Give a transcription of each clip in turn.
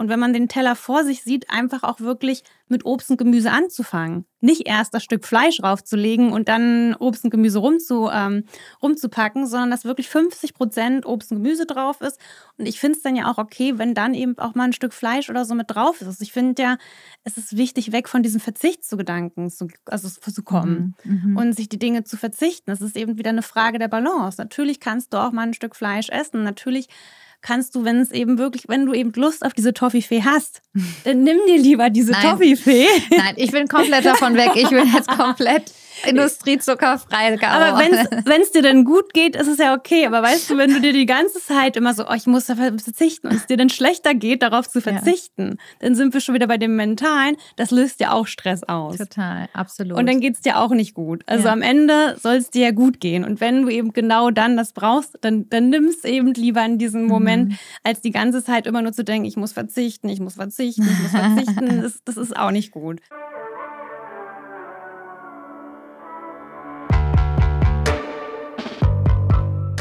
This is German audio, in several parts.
Und wenn man den Teller vor sich sieht, einfach auch wirklich mit Obst und Gemüse anzufangen. Nicht erst das Stück Fleisch raufzulegen und dann Obst und Gemüse rumzu, ähm, rumzupacken, sondern dass wirklich 50 Prozent Obst und Gemüse drauf ist. Und ich finde es dann ja auch okay, wenn dann eben auch mal ein Stück Fleisch oder so mit drauf ist. Also ich finde ja, es ist wichtig, weg von diesem Verzicht zu Gedanken zu, also zu kommen mhm, mhm. und sich die Dinge zu verzichten. Das ist eben wieder eine Frage der Balance. Natürlich kannst du auch mal ein Stück Fleisch essen. Natürlich kannst du, wenn es eben wirklich, wenn du eben Lust auf diese Toffifee hast, dann nimm dir lieber diese Toffifee. Nein, ich bin komplett davon weg. Ich bin jetzt komplett industriezuckerfrei gehauen. Aber wenn es dir denn gut geht, ist es ja okay. Aber weißt du, wenn du dir die ganze Zeit immer so, oh, ich muss verzichten und es dir dann schlechter geht, darauf zu verzichten, ja. dann sind wir schon wieder bei dem Mentalen. Das löst ja auch Stress aus. Total, absolut. Und dann geht es dir auch nicht gut. Also ja. am Ende soll es dir ja gut gehen. Und wenn du eben genau dann das brauchst, dann, dann nimm es eben lieber in diesem mhm. Moment, mhm. als die ganze Zeit immer nur zu denken, ich muss verzichten, ich muss verzichten, ich muss verzichten. das, das ist auch nicht gut.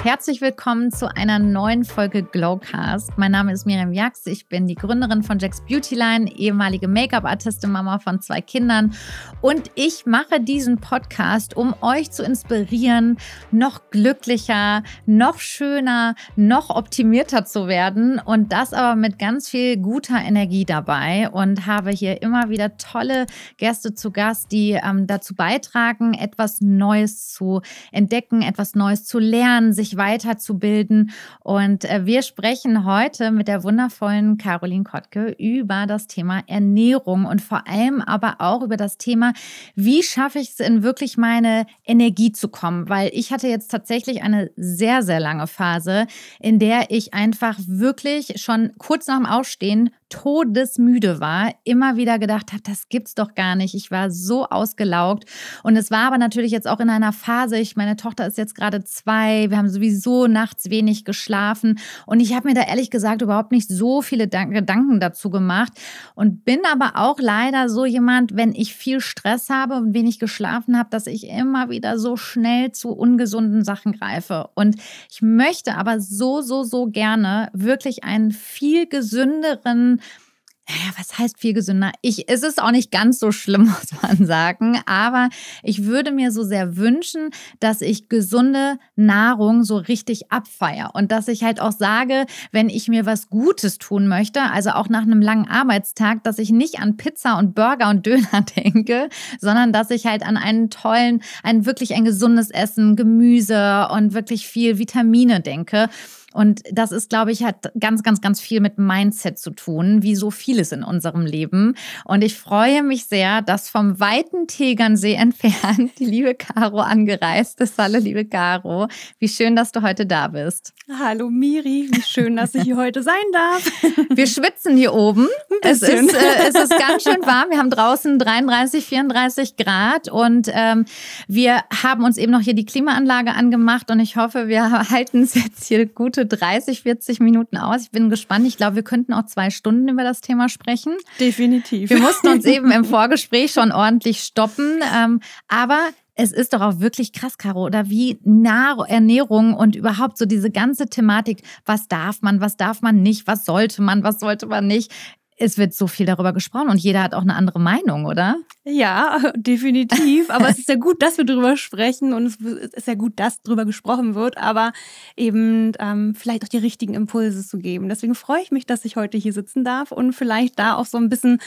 Herzlich willkommen zu einer neuen Folge Glowcast. Mein Name ist Miriam Jax, ich bin die Gründerin von Jax Beautyline, ehemalige Make-up-Artistin, Mama von zwei Kindern und ich mache diesen Podcast, um euch zu inspirieren, noch glücklicher, noch schöner, noch optimierter zu werden und das aber mit ganz viel guter Energie dabei und habe hier immer wieder tolle Gäste zu Gast, die ähm, dazu beitragen, etwas Neues zu entdecken, etwas Neues zu lernen, sich mich weiterzubilden. Und äh, wir sprechen heute mit der wundervollen Caroline Kottke über das Thema Ernährung und vor allem aber auch über das Thema, wie schaffe ich es in wirklich meine Energie zu kommen? Weil ich hatte jetzt tatsächlich eine sehr, sehr lange Phase, in der ich einfach wirklich schon kurz nach dem Aufstehen todesmüde war, immer wieder gedacht habe, das gibt's doch gar nicht. Ich war so ausgelaugt. Und es war aber natürlich jetzt auch in einer Phase, ich, meine Tochter ist jetzt gerade zwei, wir haben so sowieso nachts wenig geschlafen. Und ich habe mir da ehrlich gesagt überhaupt nicht so viele Gedanken dazu gemacht und bin aber auch leider so jemand, wenn ich viel Stress habe und wenig geschlafen habe, dass ich immer wieder so schnell zu ungesunden Sachen greife. Und ich möchte aber so, so, so gerne wirklich einen viel gesünderen, naja, was heißt viel gesünder? Ich, es ist auch nicht ganz so schlimm, muss man sagen. Aber ich würde mir so sehr wünschen, dass ich gesunde Nahrung so richtig abfeier und dass ich halt auch sage, wenn ich mir was Gutes tun möchte, also auch nach einem langen Arbeitstag, dass ich nicht an Pizza und Burger und Döner denke, sondern dass ich halt an einen tollen, ein wirklich ein gesundes Essen, Gemüse und wirklich viel Vitamine denke. Und das ist, glaube ich, hat ganz, ganz, ganz viel mit Mindset zu tun, wie so vieles in unserem Leben. Und ich freue mich sehr, dass vom weiten Tegernsee entfernt die liebe Caro angereist ist. Hallo, liebe Caro. Wie schön, dass du heute da bist. Hallo, Miri. Wie schön, dass ich hier heute sein darf. Wir schwitzen hier oben. Es ist, äh, es ist ganz schön warm. Wir haben draußen 33, 34 Grad und ähm, wir haben uns eben noch hier die Klimaanlage angemacht und ich hoffe, wir halten es jetzt hier gut gute 30, 40 Minuten aus. Ich bin gespannt. Ich glaube, wir könnten auch zwei Stunden über das Thema sprechen. Definitiv. Wir mussten uns eben im Vorgespräch schon ordentlich stoppen. Ähm, aber es ist doch auch wirklich krass, Caro, oder wie nah Ernährung und überhaupt so diese ganze Thematik, was darf man, was darf man nicht, was sollte man, was sollte man nicht. Es wird so viel darüber gesprochen und jeder hat auch eine andere Meinung, oder? Ja, definitiv. Aber es ist ja gut, dass wir darüber sprechen und es ist ja gut, dass darüber gesprochen wird, aber eben ähm, vielleicht auch die richtigen Impulse zu geben. Deswegen freue ich mich, dass ich heute hier sitzen darf und vielleicht da auch so ein bisschen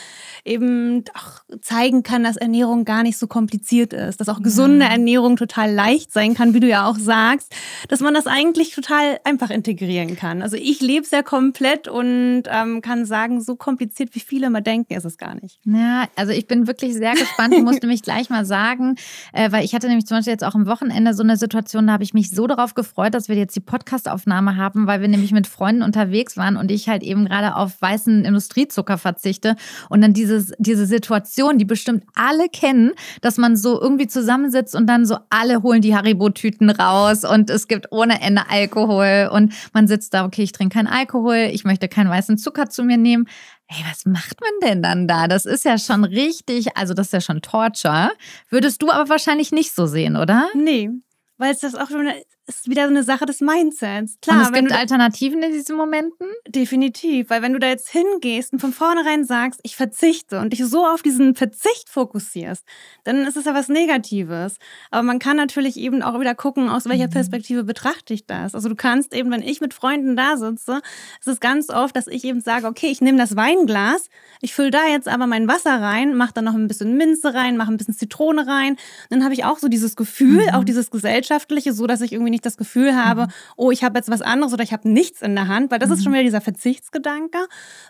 eben auch zeigen kann, dass Ernährung gar nicht so kompliziert ist, dass auch mhm. gesunde Ernährung total leicht sein kann, wie du ja auch sagst, dass man das eigentlich total einfach integrieren kann. Also ich lebe sehr komplett und ähm, kann sagen, so kompliziert wie viele immer denken, ist es gar nicht. Ja, also ich bin wirklich sehr sehr gespannt und musste mich gleich mal sagen, äh, weil ich hatte nämlich zum Beispiel jetzt auch am Wochenende so eine Situation, da habe ich mich so darauf gefreut, dass wir jetzt die Podcastaufnahme haben, weil wir nämlich mit Freunden unterwegs waren und ich halt eben gerade auf weißen Industriezucker verzichte und dann dieses, diese Situation, die bestimmt alle kennen, dass man so irgendwie zusammensitzt und dann so alle holen die Haribo-Tüten raus und es gibt ohne Ende Alkohol und man sitzt da, okay, ich trinke keinen Alkohol, ich möchte keinen weißen Zucker zu mir nehmen. Ey, was macht man denn dann da? Das ist ja schon richtig, also das ist ja schon Torture. Würdest du aber wahrscheinlich nicht so sehen, oder? Nee, weil es das auch schon ist wieder so eine Sache des Mindsets. Klar, und es gibt Alternativen in diesen Momenten? Definitiv, weil wenn du da jetzt hingehst und von vornherein sagst, ich verzichte und dich so auf diesen Verzicht fokussierst, dann ist es ja was Negatives. Aber man kann natürlich eben auch wieder gucken, aus welcher mhm. Perspektive betrachte ich das. Also du kannst eben, wenn ich mit Freunden da sitze, ist es ganz oft, dass ich eben sage, okay, ich nehme das Weinglas, ich fülle da jetzt aber mein Wasser rein, mache da noch ein bisschen Minze rein, mache ein bisschen Zitrone rein. dann habe ich auch so dieses Gefühl, mhm. auch dieses gesellschaftliche, so dass ich irgendwie wenn ich das Gefühl mhm. habe, mhm. oh, ich habe jetzt was anderes oder ich habe nichts in der Hand, weil das mhm. ist schon mhm. wieder dieser Verzichtsgedanke,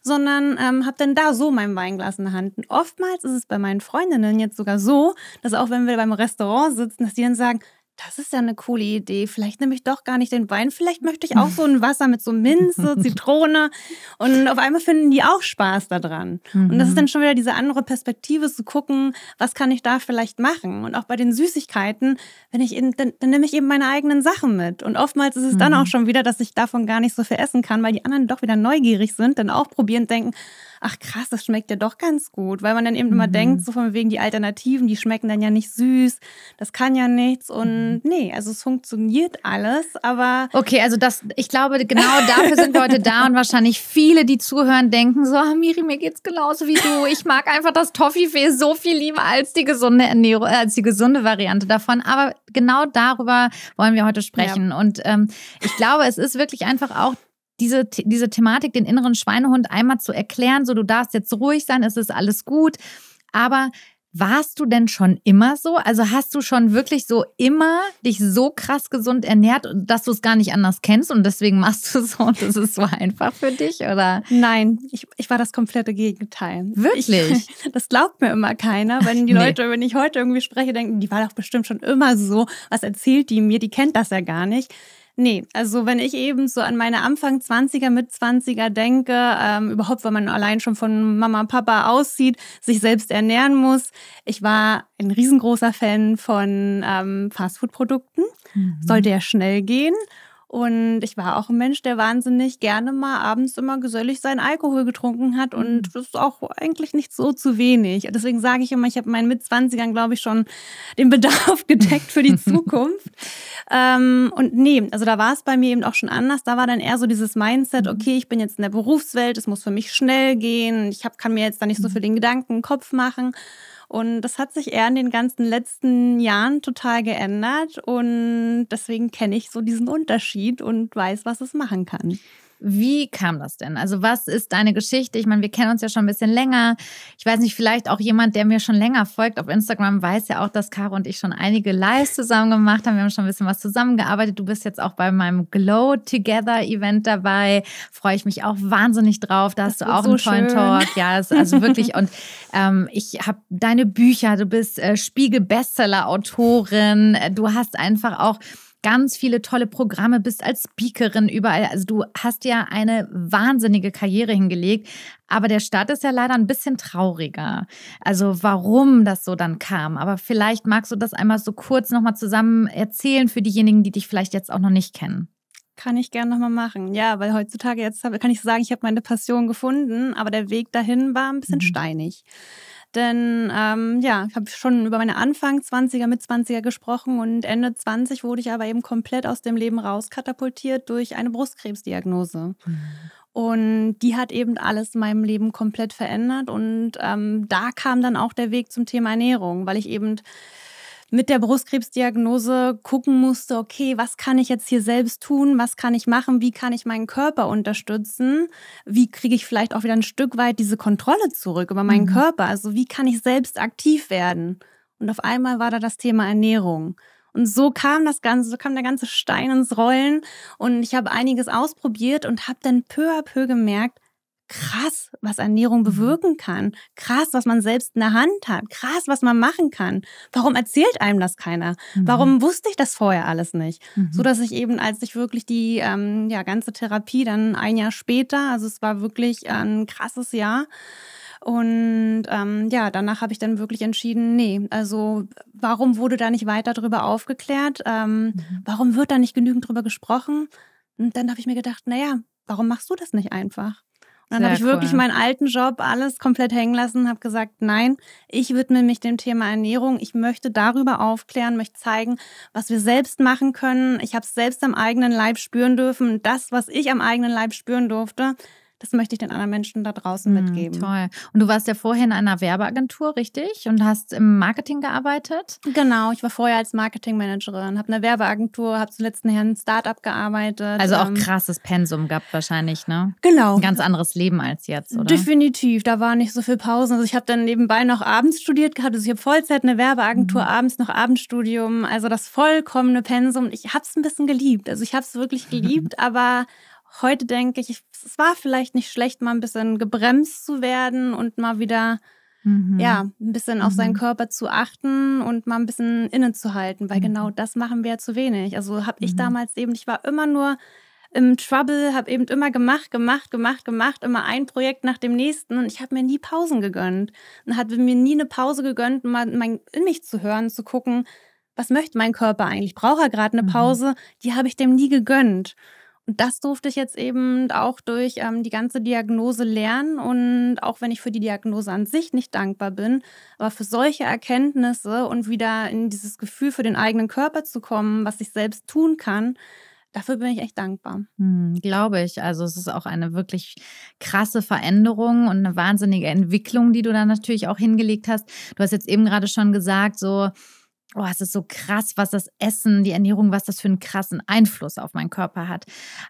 sondern ähm, habe dann da so mein Weinglas in der Hand. Und oftmals ist es bei meinen Freundinnen jetzt sogar so, dass auch wenn wir beim Restaurant sitzen, dass die dann sagen, das ist ja eine coole Idee. Vielleicht nehme ich doch gar nicht den Wein. Vielleicht möchte ich auch so ein Wasser mit so Minze, Zitrone. Und auf einmal finden die auch Spaß daran. Mhm. Und das ist mhm. dann schon wieder diese andere Perspektive zu gucken, was kann ich da vielleicht machen. Und auch bei den Süßigkeiten, wenn ich eben, dann, dann nehme ich eben meine eigenen Sachen mit. Und oftmals ist es mhm. dann auch mhm. schon wieder, dass ich davon gar nicht so viel essen kann, weil die anderen doch wieder neugierig sind, dann auch probieren, denken, ach krass, das schmeckt ja doch ganz gut, weil man dann eben mhm. immer denkt, so von wegen die Alternativen, die schmecken dann ja nicht süß, das kann ja nichts und mhm. nee, also es funktioniert alles, aber. Okay, also das, ich glaube, genau dafür sind wir heute da und wahrscheinlich viele, die zuhören, denken so, ah, Miri, mir geht's genauso wie du. Ich mag einfach das Toffifee so viel lieber als die gesunde Ernährung, äh, als die gesunde Variante davon. Aber genau darüber wollen wir heute sprechen. Ja. Und ähm, ich glaube, es ist wirklich einfach auch diese, diese Thematik, den inneren Schweinehund einmal zu erklären, so du darfst jetzt ruhig sein, es ist alles gut. Aber warst du denn schon immer so? Also hast du schon wirklich so immer dich so krass gesund ernährt, dass du es gar nicht anders kennst und deswegen machst du es so und es ist so einfach für dich? Oder? Nein, ich, ich war das komplette Gegenteil. Wirklich? Ich, das glaubt mir immer keiner. Wenn die nee. Leute, wenn ich heute irgendwie spreche, denken, die war doch bestimmt schon immer so. Was erzählt die mir? Die kennt das ja gar nicht. Nee, also wenn ich eben so an meine Anfang 20er, mit 20er denke, ähm, überhaupt, wenn man allein schon von Mama, und Papa aussieht, sich selbst ernähren muss. Ich war ein riesengroßer Fan von ähm, Fastfood-Produkten. Mhm. Sollte ja schnell gehen. Und ich war auch ein Mensch, der wahnsinnig gerne mal abends immer gesellig seinen Alkohol getrunken hat. Und mhm. das ist auch eigentlich nicht so zu wenig. Deswegen sage ich immer, ich habe meinen Mitzwanzigern, glaube ich, schon den Bedarf gedeckt für die Zukunft. ähm, und nee, also da war es bei mir eben auch schon anders. Da war dann eher so dieses Mindset, mhm. okay, ich bin jetzt in der Berufswelt, es muss für mich schnell gehen, ich hab, kann mir jetzt da nicht so für mhm. den Gedanken, Kopf machen. Und das hat sich eher in den ganzen letzten Jahren total geändert. Und deswegen kenne ich so diesen Unterschied und weiß, was es machen kann. Wie kam das denn? Also was ist deine Geschichte? Ich meine, wir kennen uns ja schon ein bisschen länger. Ich weiß nicht, vielleicht auch jemand, der mir schon länger folgt auf Instagram, weiß ja auch, dass Caro und ich schon einige Lives zusammen gemacht haben. Wir haben schon ein bisschen was zusammengearbeitet. Du bist jetzt auch bei meinem Glow Together Event dabei. Freue ich mich auch wahnsinnig drauf. Da das hast du auch so einen tollen schön. Talk. Ja, also wirklich. Und ähm, ich habe deine Bücher. Du bist äh, Spiegel-Bestseller-Autorin. Äh, du hast einfach auch ganz viele tolle Programme, bist als Speakerin überall. Also du hast ja eine wahnsinnige Karriere hingelegt, aber der Start ist ja leider ein bisschen trauriger. Also warum das so dann kam. Aber vielleicht magst du das einmal so kurz nochmal zusammen erzählen für diejenigen, die dich vielleicht jetzt auch noch nicht kennen. Kann ich gerne nochmal machen. Ja, weil heutzutage jetzt kann ich sagen, ich habe meine Passion gefunden, aber der Weg dahin war ein bisschen mhm. steinig. Denn ähm, ja, ich habe schon über meine Anfang 20er, mit 20er gesprochen und Ende 20 wurde ich aber eben komplett aus dem Leben rauskatapultiert durch eine Brustkrebsdiagnose. Mhm. Und die hat eben alles in meinem Leben komplett verändert. Und ähm, da kam dann auch der Weg zum Thema Ernährung, weil ich eben mit der Brustkrebsdiagnose gucken musste, okay, was kann ich jetzt hier selbst tun, was kann ich machen, wie kann ich meinen Körper unterstützen, wie kriege ich vielleicht auch wieder ein Stück weit diese Kontrolle zurück über meinen mhm. Körper, also wie kann ich selbst aktiv werden. Und auf einmal war da das Thema Ernährung. Und so kam das Ganze, so kam der ganze Stein ins Rollen und ich habe einiges ausprobiert und habe dann peu à peu gemerkt, krass, was Ernährung mhm. bewirken kann, krass, was man selbst in der Hand hat, krass, was man machen kann. Warum erzählt einem das keiner? Mhm. Warum wusste ich das vorher alles nicht? Mhm. So dass ich eben, als ich wirklich die ähm, ja, ganze Therapie dann ein Jahr später, also es war wirklich äh, ein krasses Jahr, und ähm, ja, danach habe ich dann wirklich entschieden, nee, also warum wurde da nicht weiter drüber aufgeklärt? Ähm, mhm. Warum wird da nicht genügend drüber gesprochen? Und dann habe ich mir gedacht, naja, warum machst du das nicht einfach? Dann habe ich wirklich meinen alten Job alles komplett hängen lassen, habe gesagt, nein, ich widme mich dem Thema Ernährung. Ich möchte darüber aufklären, möchte zeigen, was wir selbst machen können. Ich habe es selbst am eigenen Leib spüren dürfen. Das, was ich am eigenen Leib spüren durfte, das möchte ich den anderen Menschen da draußen mhm, mitgeben. Toll. Und du warst ja vorher in einer Werbeagentur, richtig? Und hast im Marketing gearbeitet? Genau, ich war vorher als Marketingmanagerin, habe eine Werbeagentur, habe zuletzt nachher ein Startup gearbeitet. Also auch ähm, krasses Pensum gehabt wahrscheinlich, ne? Genau. Ein ganz anderes Leben als jetzt, oder? Definitiv, da war nicht so viel Pausen. Also ich habe dann nebenbei noch abends studiert gehabt, also ich habe Vollzeit eine Werbeagentur, mhm. abends noch Abendstudium, also das vollkommene Pensum. Ich habe es ein bisschen geliebt, also ich habe es wirklich geliebt, aber heute denke ich, es war vielleicht nicht schlecht, mal ein bisschen gebremst zu werden und mal wieder Mhm. ja, ein bisschen mhm. auf seinen mhm. Körper zu achten und mal ein bisschen innezuhalten, weil genau mhm. genau das machen wir ja zu wenig. Also habe ich mhm. damals eben, ich war immer nur im Trouble, habe eben immer gemacht, gemacht, gemacht, gemacht, immer ein Projekt nach dem nächsten und ich habe mir nie Pausen gegönnt und habe mir nie eine Pause gegönnt, mal mein, in mich zu hören, zu gucken, was möchte mein Körper eigentlich? Braucht er gerade eine mhm. Pause? Die habe ich dem nie gegönnt das durfte ich jetzt eben auch durch ähm, die ganze Diagnose lernen. Und auch wenn ich für die Diagnose an sich nicht dankbar bin, aber für solche Erkenntnisse und wieder in dieses Gefühl für den eigenen Körper zu kommen, was ich selbst tun kann, dafür bin ich echt dankbar. Hm, glaube ich. Also es ist auch eine wirklich krasse Veränderung und eine wahnsinnige Entwicklung, die du da natürlich auch hingelegt hast. Du hast jetzt eben gerade schon gesagt, so oh, es ist so krass, was das Essen, die Ernährung, was das für einen krassen Einfluss auf meinen Körper hat.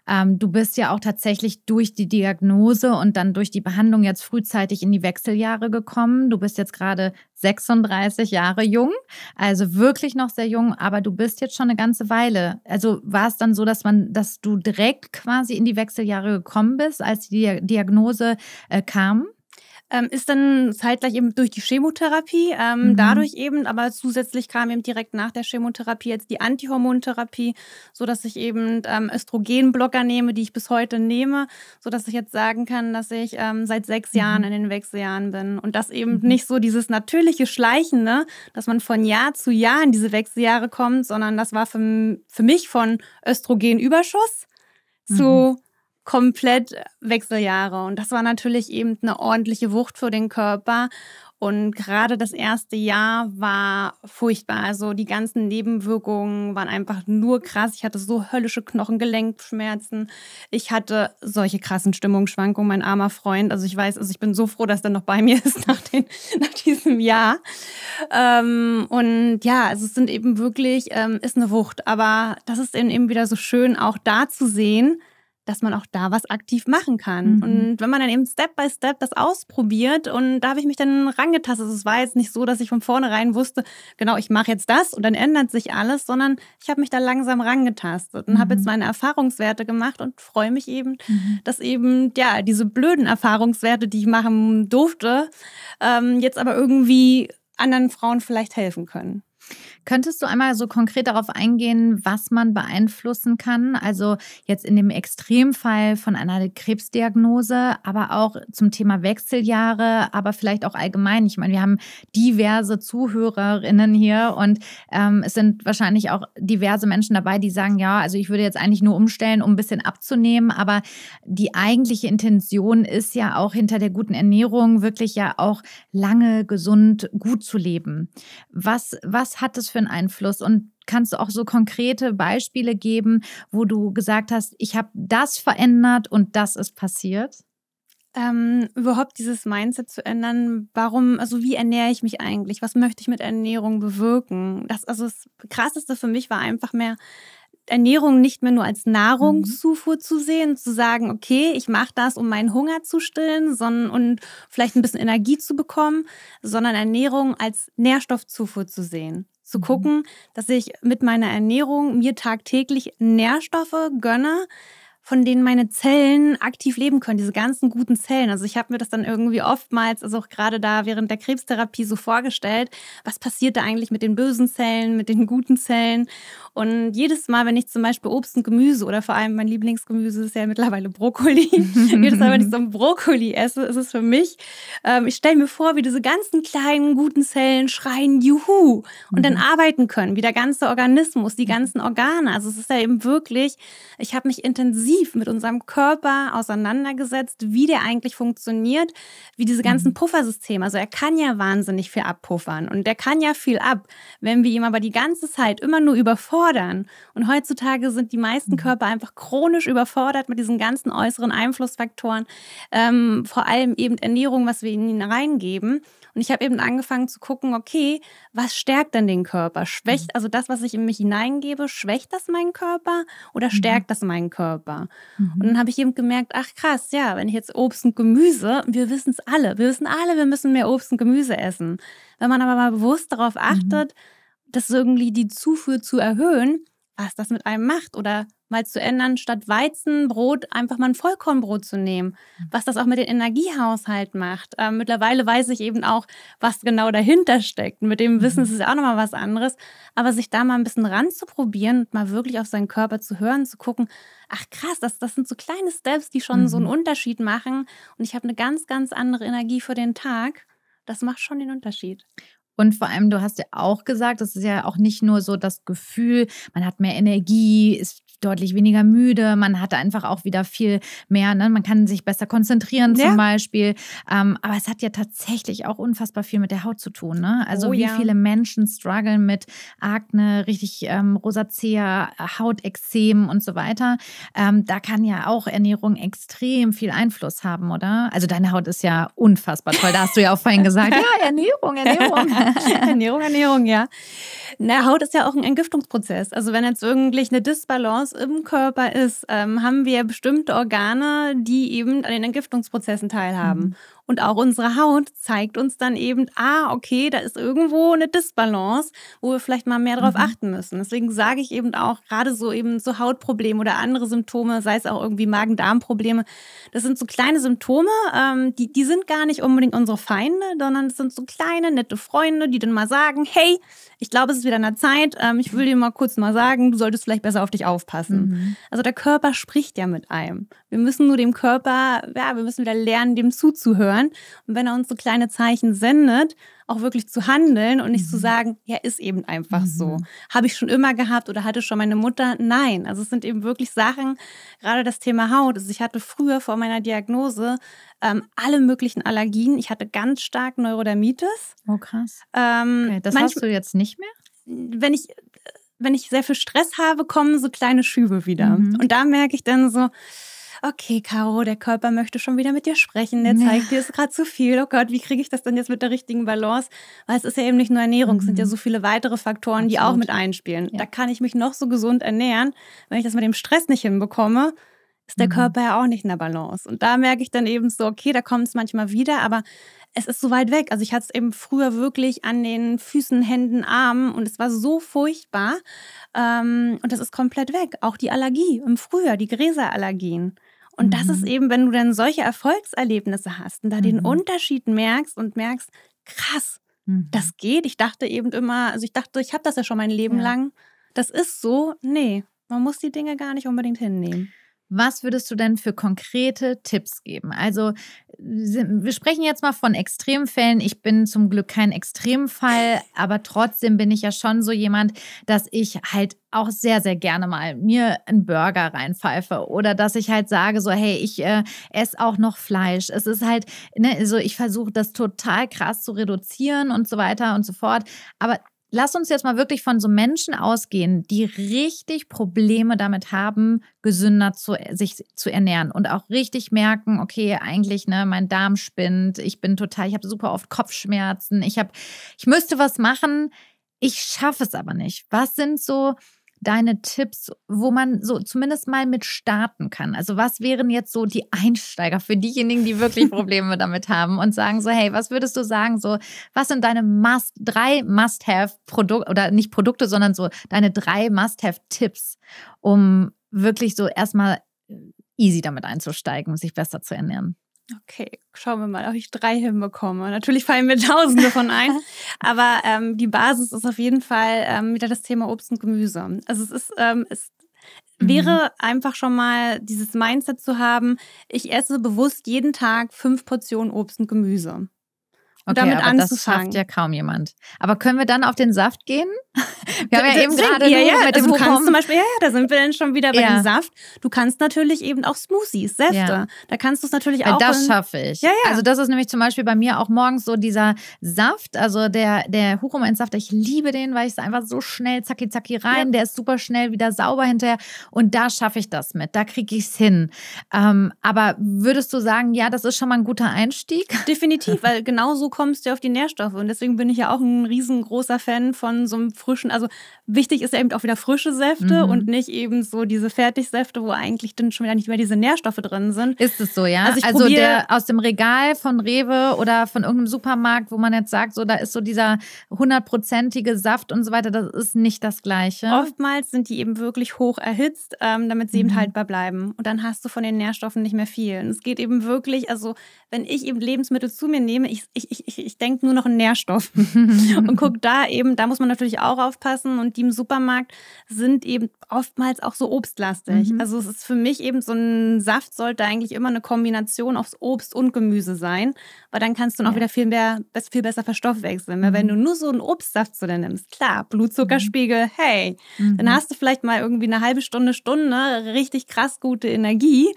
Ähm, du bist ja auch tatsächlich durch die Diagnose und dann durch die Behandlung jetzt frühzeitig in die Wechseljahre gekommen. Du bist jetzt gerade 36 Jahre jung, also wirklich noch sehr jung, aber du bist jetzt schon eine ganze Weile. Also war es dann so, dass man, dass du direkt quasi in die Wechseljahre gekommen bist, als die Diagnose äh, kam? ähm, ist dann zeitgleich eben durch die Chemotherapie. Ähm, mhm. Dadurch eben, aber zusätzlich kam eben direkt nach der Chemotherapie jetzt die Antihormontherapie, sodass ich eben ähm, Östrogenblocker nehme, die ich bis heute nehme, sodass ich jetzt sagen kann, dass ich ähm, seit sechs mhm. Jahren in den Wechseljahren bin. Und das eben mhm. nicht so dieses natürliche Schleichende, dass man von Jahr zu Jahr in diese Wechseljahre kommt, sondern das war für, für mich von Östrogenüberschuss mhm. zu komplett Wechseljahre. Und das war natürlich eben eine ordentliche Wucht für den Körper. Und gerade das erste Jahr war furchtbar. Also die ganzen Nebenwirkungen waren einfach nur krass. Ich hatte so höllische Knochengelenkschmerzen. Ich hatte solche krassen Stimmungsschwankungen, mein armer Freund. Also ich weiß, also ich bin so froh, dass er noch bei mir ist nach, den, nach diesem Jahr. Ähm, und ja, also es sind eben wirklich, ähm, ist eine Wucht. Aber das ist eben, eben wieder so schön, auch da zu sehen, dass man auch da was aktiv machen kann. Mhm. Und wenn man dann eben Step by Step das ausprobiert und da habe ich mich dann rangetastet. Also es war jetzt nicht so, dass ich von vornherein wusste, genau, ich mache jetzt das und dann ändert sich alles, sondern ich habe mich da langsam rangetastet und mhm. habe jetzt mhm. meine Erfahrungswerte gemacht und freue mich eben, mhm. dass eben ja diese blöden Erfahrungswerte, die ich machen durfte, ähm, jetzt aber irgendwie anderen Frauen vielleicht helfen können. Könntest du einmal so konkret darauf eingehen, was man beeinflussen kann? Also jetzt in dem Extremfall von einer Krebsdiagnose, aber auch zum Thema Wechseljahre, aber vielleicht auch allgemein. Ich meine, wir haben diverse Zuhörerinnen hier und ähm, es sind wahrscheinlich auch diverse Menschen dabei, die sagen, ja, also ich würde jetzt eigentlich nur umstellen, um ein bisschen abzunehmen, aber die eigentliche Intention ist ja auch hinter der guten Ernährung wirklich ja auch lange, gesund, gut zu leben. Was, was hat es für einen Einfluss? Und kannst du auch so konkrete Beispiele geben, wo du gesagt hast, ich habe das verändert und das ist passiert? Ähm, überhaupt dieses Mindset zu ändern, warum, also wie ernähre ich mich eigentlich? Was möchte ich mit Ernährung bewirken? Das, also das Krasseste für mich war einfach mehr, Ernährung nicht mehr nur als Nahrungszufuhr mhm. zu sehen, zu sagen, okay, ich mache das, um meinen Hunger zu stillen sondern, und vielleicht ein bisschen Energie zu bekommen, sondern Ernährung als Nährstoffzufuhr zu sehen zu gucken, dass ich mit meiner Ernährung mir tagtäglich Nährstoffe gönne, von denen meine Zellen aktiv leben können, diese ganzen guten Zellen. Also ich habe mir das dann irgendwie oftmals, also auch gerade da während der Krebstherapie so vorgestellt, was passiert da eigentlich mit den bösen Zellen, mit den guten Zellen. Und jedes Mal, wenn ich zum Beispiel Obst und Gemüse oder vor allem mein Lieblingsgemüse ist ja mittlerweile Brokkoli, jedes Mal, wenn ich so ein Brokkoli esse, ist es für mich, ähm, ich stelle mir vor, wie diese ganzen kleinen guten Zellen schreien Juhu und mhm. dann arbeiten können, wie der ganze Organismus, die mhm. ganzen Organe. Also es ist ja eben wirklich, ich habe mich intensiv intensiv mit unserem Körper auseinandergesetzt, wie der eigentlich funktioniert, wie diese ganzen mhm. Puffersysteme. Also er kann ja wahnsinnig viel abpuffern und der kann ja viel ab. Wenn wir ihn aber die ganze Zeit immer nur überfordern und heutzutage sind die meisten mhm. Körper einfach chronisch überfordert mit diesen ganzen äußeren Einflussfaktoren, ähm, vor allem eben Ernährung, was wir ihnen reingeben, und ich habe eben angefangen zu gucken, okay, was stärkt denn den Körper? Schwächt, mhm. also das, was ich in mich hineingebe, schwächt das meinen Körper oder mhm. stärkt mhm. das meinen Körper? Mhm. Und dann habe ich eben gemerkt, ach krass, ja, wenn ich jetzt Obst und Gemüse, wir wissen es alle, wir wissen alle, wir müssen mehr Obst und Gemüse essen. Wenn man aber mal bewusst darauf mhm. achtet, das irgendwie die Zufuhr zu erhöhen, was das mit einem macht oder mal zu ändern, statt Weizenbrot einfach mal ein Vollkornbrot zu nehmen, mhm. was das auch mit dem Energiehaushalt macht. Ähm, mittlerweile weiß ich eben auch, was genau dahinter steckt. Mit dem Wissen mhm. ist es ja auch nochmal was anderes. Aber sich da mal ein bisschen ranzuprobieren und mal wirklich auf seinen Körper zu hören, zu gucken, ach krass, das, das sind so kleine Steps, die schon mhm. so einen mhm. Unterschied machen. Und ich habe eine ganz, ganz andere Energie für den Tag. Das macht schon den Unterschied. Und vor allem, du hast ja auch gesagt, das ist ja auch nicht nur so das Gefühl, man hat mehr Energie, ist deutlich weniger müde, man hat einfach auch wieder viel mehr, ne? man kann sich besser konzentrieren ja. zum Beispiel. Ähm, aber es hat ja tatsächlich auch unfassbar viel mit der Haut zu tun. Ne? Also oh, wie ja. viele Menschen strugglen mit Akne, richtig ähm, Rosacea, Hautexem und so weiter. Ähm, da kann ja auch Ernährung extrem viel Einfluss haben, oder? Also deine Haut ist ja unfassbar toll. Da hast du ja auch vorhin gesagt, ja, Ernährung, Ernährung. Ernährung, Ernährung, ja. Na, Haut ist ja auch ein Entgiftungsprozess. Also wenn jetzt irgendwie eine Disbalance im Körper ist, ähm, haben wir bestimmte Organe, die eben an den Entgiftungsprozessen teilhaben. Mhm. Und auch unsere Haut zeigt uns dann eben, ah, okay, da ist irgendwo eine Disbalance, wo wir vielleicht mal mehr drauf mhm. achten müssen. Deswegen sage ich eben auch, gerade so eben so Hautprobleme oder andere Symptome, sei es auch irgendwie Magen-Darm-Probleme, das sind so kleine Symptome, ähm, die, die sind gar nicht unbedingt unsere Feinde, sondern es sind so kleine, nette Freunde, die dann mal sagen, hey, ich glaube, es ist wieder an der Zeit. Ähm, ich will dir mal kurz mal sagen, du solltest vielleicht besser auf dich aufpassen. Mhm. Also der Körper spricht ja mit einem. Wir müssen nur dem Körper, ja, wir müssen wieder lernen, dem zuzuhören. Und wenn er uns so kleine Zeichen sendet, auch wirklich zu handeln und nicht mhm. zu sagen, ja, ist eben einfach mhm. so. Habe ich schon immer gehabt oder hatte schon meine Mutter? Nein. Also es sind eben wirklich Sachen, gerade das Thema Haut. Also ich hatte früher vor meiner Diagnose ähm, alle möglichen Allergien. Ich hatte ganz stark Neurodermitis. Oh krass. Ähm, okay, das hast du jetzt nicht mehr? Wenn ich wenn ich sehr viel Stress habe, kommen so kleine Schübe wieder. Mhm. Und da merke ich dann so, okay, Caro, der Körper möchte schon wieder mit dir sprechen, der zeigt dir, es ist gerade zu viel. Oh Gott, wie kriege ich das denn jetzt mit der richtigen Balance? Weil es ist ja eben nicht nur Ernährung, es sind ja mhm. so viele weitere Faktoren, Absolut. die auch mit einspielen. Ja. Da kann ich mich noch so gesund ernähren, wenn ich das mit dem Stress nicht hinbekomme, ist der mhm. Körper ja auch nicht in der Balance. Und da merke ich dann eben so, okay, da kommt es manchmal wieder, aber es ist so weit weg. Also ich hatte es eben früher wirklich an den Füßen, Händen, Armen und es war so furchtbar. Ähm, und das ist komplett weg. Auch die Allergie im Frühjahr, die Gräserallergien. Und mhm. das ist mhm. eben, wenn du dann solche Erfolgserlebnisse hast und da mhm. den Unterschied merkst und merkst, krass, mhm. das geht. Ich dachte eben immer, also ich dachte, ich habe das ja schon mein Leben ja. lang. Das ist so. Nee, man muss die Dinge gar nicht unbedingt hinnehmen. Was würdest du denn für konkrete Tipps geben? Also, wir sprechen jetzt mal von Extremfällen. Ich bin zum Glück kein Extremfall, aber trotzdem bin ich ja schon so jemand, dass ich halt auch sehr, sehr gerne mal mir einen Burger reinpfeife oder dass ich halt sage, so, hey, ich äh, esse auch noch Fleisch. Es ist halt, ne, also ich versuche das total krass zu reduzieren und so weiter und so fort. Aber lass uns jetzt mal wirklich von so Menschen ausgehen, die richtig Probleme damit haben, gesünder zu, äh, sich zu ernähren und auch richtig merken, okay, eigentlich, ne, mein Darm spinnt, ich bin total, ich habe super oft Kopfschmerzen, ich habe, ich müsste was machen, ich schaffe es aber nicht. Was sind so deine Tipps, wo man so zumindest mal mit starten kann? Also was wären jetzt so die Einsteiger für diejenigen, die wirklich Probleme damit haben und sagen so, hey, was würdest du sagen, so, was sind deine Must, drei Must-Have-Produkte oder nicht Produkte, sondern so deine drei Must-Have-Tipps, um wirklich so erstmal äh, easy damit einzusteigen, sich besser zu ernähren? Okay, schauen wir mal, ob ich drei hinbekomme. Natürlich fallen mir Tausende von ein, aber ähm, die Basis ist auf jeden Fall ähm, wieder das Thema Obst und Gemüse. Also es ist, ähm, es mhm. wäre mhm. einfach schon mal dieses Mindset zu haben, ich esse bewusst jeden Tag fünf Portionen Obst und Gemüse. Und okay, damit aber anzufangen. das schafft ja kaum jemand. Aber können wir dann auf den Saft gehen? Wir haben ja eben gerade ja, ja. mit dem also du kannst zum Beispiel, ja, ja, da sind wir dann schon wieder bei ja. dem Saft. Du kannst natürlich eben auch Smoothies, Säfte. Ja. Da kannst du es natürlich Weil auch. Das schaffe ich. Ja, ja. Also das ist nämlich zum Beispiel bei mir auch morgens so dieser Saft, also der, der Hurum-Entsaft, ich liebe den, weil ich es einfach so schnell zacki zacki rein, der ist super schnell wieder sauber hinterher und da schaffe ich das mit, da kriege ich es hin. Ähm, aber würdest du sagen, ja, das ist schon mal ein guter Einstieg? Definitiv, weil genau so kommst du auf die Nährstoffe und deswegen bin ich ja auch ein riesengroßer Fan von so einem frischen, also wichtig ist ja eben auch wieder frische Säfte mhm. und nicht eben so diese Fertigsäfte, wo eigentlich dann schon wieder nicht mehr diese Nährstoffe drin sind. Ist es so, ja? Also, also der aus dem Regal von Rewe oder von irgendeinem Supermarkt, wo man jetzt sagt, so da ist so dieser hundertprozentige Saft und so weiter, das ist nicht das Gleiche. Oftmals sind die eben wirklich hoch erhitzt, ähm, damit sie mhm. eben haltbar bleiben. Und dann hast du von den Nährstoffen nicht mehr viel. Und es geht eben wirklich, also wenn ich eben Lebensmittel zu mir nehme, ich, ich, ich, ich denke nur noch an Nährstoffen und gucke da eben, da muss man natürlich auch auch aufpassen und die im Supermarkt sind eben oftmals auch so obstlastig. Mhm. Also es ist für mich eben so ein Saft sollte eigentlich immer eine Kombination aus Obst und Gemüse sein, weil dann kannst du noch ja. wieder viel mehr, viel besser verstoffwechseln. Mhm. Weil wenn mhm. du nur so einen Obstsaft zu dir nimmst, klar, Blutzuckerspiegel, mhm. hey, dann mhm. hast du vielleicht mal irgendwie eine halbe Stunde, Stunde richtig krass gute Energie.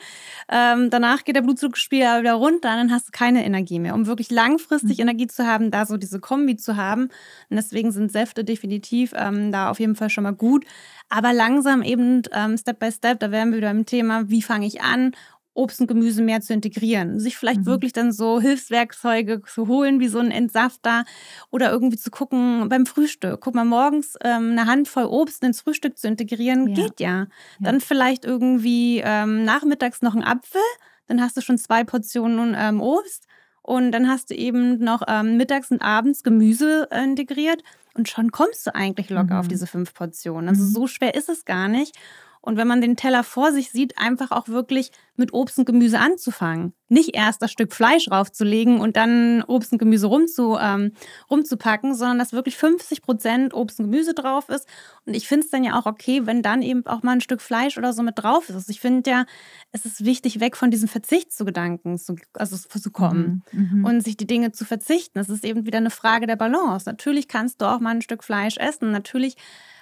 Ähm, danach geht der Blutzuckerspiegel wieder runter und dann hast du keine Energie mehr. Um wirklich langfristig mhm. Energie zu haben, da so diese Kombi zu haben. Und deswegen sind Säfte definitiv definitiv ähm, da auf jeden Fall schon mal gut. Aber langsam eben ähm, Step by Step, da wären wir wieder im Thema, wie fange ich an Obst und Gemüse mehr zu integrieren. Sich vielleicht mhm. wirklich dann so Hilfswerkzeuge zu holen, wie so ein Entsafter oder irgendwie zu gucken beim Frühstück. Guck mal, morgens ähm, eine Handvoll Obst ins Frühstück zu integrieren, ja. geht ja. ja. Dann vielleicht irgendwie ähm, nachmittags noch einen Apfel, dann hast du schon zwei Portionen ähm, Obst und dann hast du eben noch ähm, mittags und abends Gemüse äh, integriert und schon kommst du eigentlich locker mhm. auf diese fünf Portionen. Also mhm. so schwer ist es gar nicht. Und wenn man den Teller vor sich sieht, einfach auch wirklich mit Obst und Gemüse anzufangen. Nicht erst das Stück Fleisch raufzulegen und dann Obst und Gemüse rumzu, ähm, rumzupacken, sondern dass wirklich 50 Prozent Obst und Gemüse drauf ist. Und ich finde es dann ja auch okay, wenn dann eben auch mal ein Stück Fleisch oder so mit drauf ist. Also ich finde ja, es ist wichtig, weg von diesem Verzicht zu Gedanken zu, also zu kommen mhm, mhm. und sich die Dinge zu verzichten. Es ist eben wieder eine Frage der Balance. Natürlich kannst du auch mal ein Stück Fleisch essen. Natürlich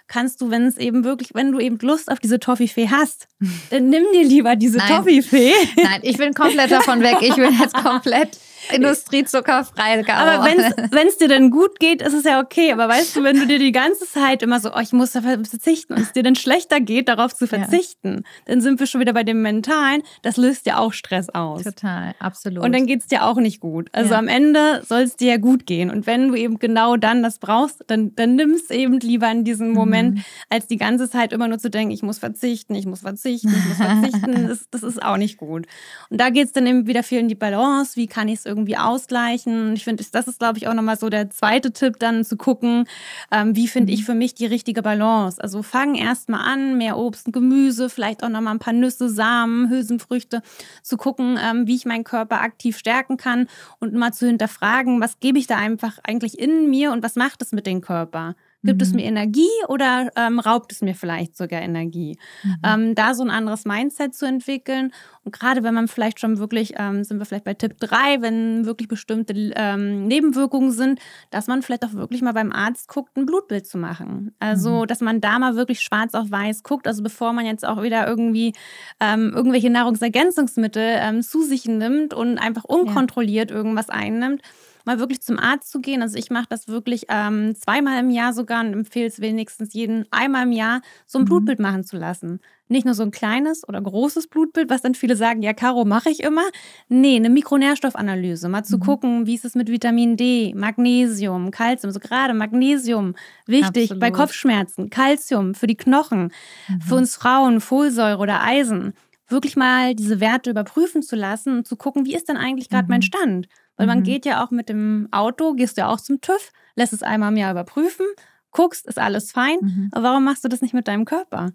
kannst du, wenn es eben wirklich, wenn du eben Lust auf diese Toffifee hast, dann nimm dir lieber diese Toffifee. Nein, ich bin komplett davon weg. Ich will jetzt komplett industriezuckerfrei gearbeitet. Aber wenn es dir dann gut geht, ist es ja okay. Aber weißt du, wenn du dir die ganze Zeit immer so, oh, ich muss verzichten und es dir dann schlechter geht, darauf zu verzichten, ja. dann sind wir schon wieder bei dem Mentalen. Das löst ja auch Stress aus. Total, absolut. Und dann geht es dir auch nicht gut. Also ja. am Ende soll es dir ja gut gehen. Und wenn du eben genau dann das brauchst, dann, dann nimm es eben lieber in diesem mhm. Moment, mhm. als die ganze Zeit immer nur zu denken, ich muss verzichten, ich muss verzichten, ich muss verzichten. das, das ist auch nicht gut. Und da geht es dann eben wieder viel in die Balance. Wie kann ich es irgendwie irgendwie ausgleichen. Ich finde, das ist, glaube ich, auch nochmal so der zweite Tipp, dann zu gucken, ähm, wie finde ich mhm. für mich die richtige Balance. Also fang erstmal an, mehr Obst und Gemüse, vielleicht auch nochmal ein paar Nüsse, Samen, Hülsenfrüchte, zu gucken, ähm, wie ich meinen Körper aktiv stärken kann und mal zu hinterfragen, was gebe ich da einfach eigentlich in mir und was macht es mit dem Körper? Gibt mhm. es mir Energie oder ähm, raubt es mir vielleicht sogar Energie? Mhm. Ähm, da so ein anderes Mindset zu entwickeln. Und gerade wenn man vielleicht schon wirklich, ähm, sind wir vielleicht bei Tipp 3, wenn wirklich bestimmte ähm, Nebenwirkungen sind, dass man vielleicht auch wirklich mal beim Arzt guckt, ein Blutbild zu machen. Also, mhm. dass man da mal wirklich schwarz auf weiß guckt. Also, bevor man jetzt auch wieder irgendwie ähm, irgendwelche Nahrungsergänzungsmittel ähm, zu sich nimmt und einfach unkontrolliert ja. irgendwas einnimmt mal wirklich zum Arzt zu gehen. Also ich mache das wirklich ähm, zweimal im Jahr sogar und empfehle es wenigstens jeden einmal im Jahr, so ein mhm. Blutbild machen zu lassen. Nicht nur so ein kleines oder großes Blutbild, was dann viele sagen, ja, Caro, mache ich immer. Nee, eine Mikronährstoffanalyse, mal zu mhm. gucken, wie ist es mit Vitamin D, Magnesium, Kalzium, so also gerade Magnesium, wichtig Absolut. bei Kopfschmerzen, Kalzium für die Knochen, mhm. für uns Frauen, Folsäure oder Eisen wirklich mal diese Werte überprüfen zu lassen und zu gucken, wie ist denn eigentlich gerade mhm. mein Stand? Weil mhm. man geht ja auch mit dem Auto, gehst du ja auch zum TÜV, lässt es einmal im Jahr überprüfen, guckst, ist alles fein. Mhm. Aber warum machst du das nicht mit deinem Körper?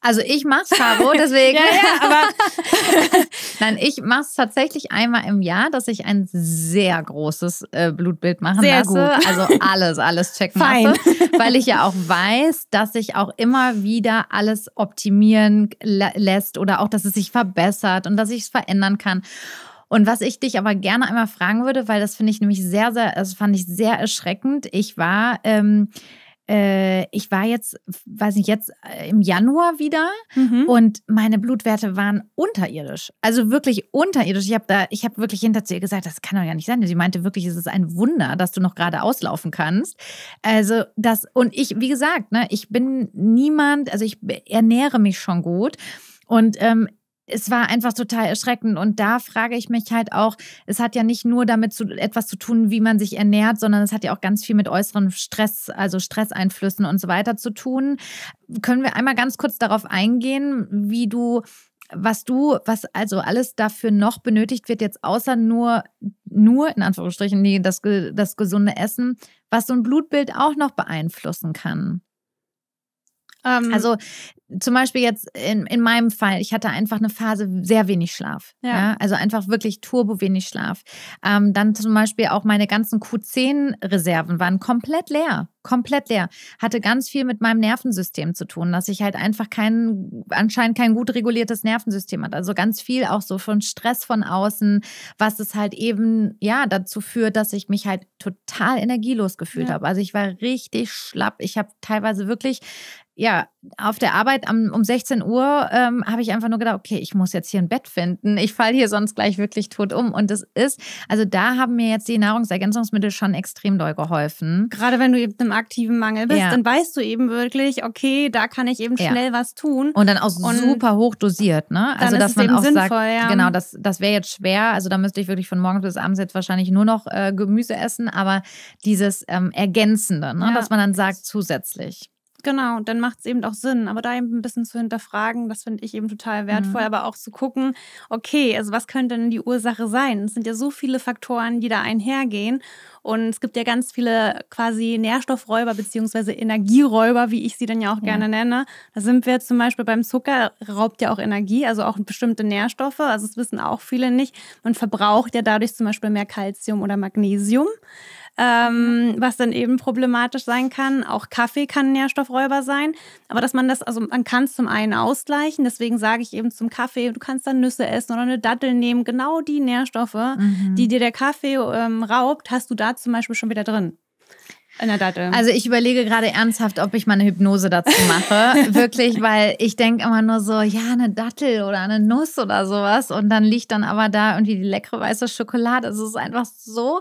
Also ich mach's, Caro, deswegen. ja, ja, aber Nein, ich mach's tatsächlich einmal im Jahr, dass ich ein sehr großes äh, Blutbild machen sehr lasse. Gut. Also alles, alles checken Fein. lasse. Weil ich ja auch weiß, dass sich auch immer wieder alles optimieren lä lässt oder auch, dass es sich verbessert und dass ich es verändern kann. Und was ich dich aber gerne einmal fragen würde, weil das finde ich nämlich sehr, sehr, das also fand ich sehr erschreckend. Ich war, ähm, äh, ich war jetzt, weiß nicht, jetzt äh, im Januar wieder mhm. und meine Blutwerte waren unterirdisch. Also wirklich unterirdisch. Ich habe da, ich habe wirklich hinter zu ihr gesagt, das kann doch ja nicht sein. Sie meinte wirklich, es ist ein Wunder, dass du noch gerade auslaufen kannst. Also das, und ich, wie gesagt, ne, ich bin niemand, also ich ernähre mich schon gut. Und ähm, es war einfach total erschreckend. Und da frage ich mich halt auch, es hat ja nicht nur damit zu, etwas zu tun, wie man sich ernährt, sondern es hat ja auch ganz viel mit äußeren Stress, also Stresseinflüssen und so weiter zu tun. Können wir einmal ganz kurz darauf eingehen, wie du was du, was also alles dafür noch benötigt wird, jetzt außer nur, nur in Anführungsstrichen, das, das gesunde Essen, was so ein Blutbild auch noch beeinflussen kann. Ähm, also zum Beispiel jetzt in, in meinem Fall, ich hatte einfach eine Phase sehr wenig Schlaf. Ja. ja also einfach wirklich turbo wenig Schlaf. Ähm, dann zum Beispiel auch meine ganzen Q10-Reserven waren komplett leer komplett leer. Hatte ganz viel mit meinem Nervensystem zu tun, dass ich halt einfach kein, anscheinend kein gut reguliertes Nervensystem hatte. Also ganz viel auch so von Stress von außen, was es halt eben, ja, dazu führt, dass ich mich halt total energielos gefühlt ja. habe. Also ich war richtig schlapp. Ich habe teilweise wirklich ja, auf der Arbeit um, um 16 Uhr ähm, habe ich einfach nur gedacht, okay, ich muss jetzt hier ein Bett finden. Ich falle hier sonst gleich wirklich tot um. Und das ist, also da haben mir jetzt die Nahrungsergänzungsmittel schon extrem doll geholfen. Gerade wenn du im aktiven Mangel bist, ja. dann weißt du eben wirklich, okay, da kann ich eben schnell ja. was tun. Und dann auch und super hoch dosiert, ne? Also dass man auch sinnvoll, sagt, ja. genau, das, das wäre jetzt schwer. Also da müsste ich wirklich von morgens bis abends jetzt wahrscheinlich nur noch äh, Gemüse essen, aber dieses ähm, Ergänzende, ne? dass man dann sagt, zusätzlich. Genau, dann macht es eben auch Sinn. Aber da eben ein bisschen zu hinterfragen, das finde ich eben total wertvoll. Mhm. Aber auch zu gucken, okay, also was könnte denn die Ursache sein? Es sind ja so viele Faktoren, die da einhergehen. Und es gibt ja ganz viele quasi Nährstoffräuber beziehungsweise Energieräuber, wie ich sie dann ja auch gerne nenne. Da sind wir zum Beispiel beim Zucker, raubt ja auch Energie, also auch bestimmte Nährstoffe. Also das wissen auch viele nicht. Man verbraucht ja dadurch zum Beispiel mehr Kalzium oder Magnesium ähm, mhm. was dann eben problematisch sein kann. Auch Kaffee kann Nährstoffräuber sein. Aber dass man das, also man kann es zum einen ausgleichen, deswegen sage ich eben zum Kaffee, du kannst dann Nüsse essen oder eine Dattel nehmen, genau die Nährstoffe, mhm. die dir der Kaffee ähm, raubt, hast du da zum Beispiel schon wieder drin. In der Dattel. Also ich überlege gerade ernsthaft, ob ich mal eine Hypnose dazu mache. Wirklich, weil ich denke immer nur so, ja, eine Dattel oder eine Nuss oder sowas. Und dann liegt dann aber da irgendwie die leckere weiße Schokolade. Es ist einfach so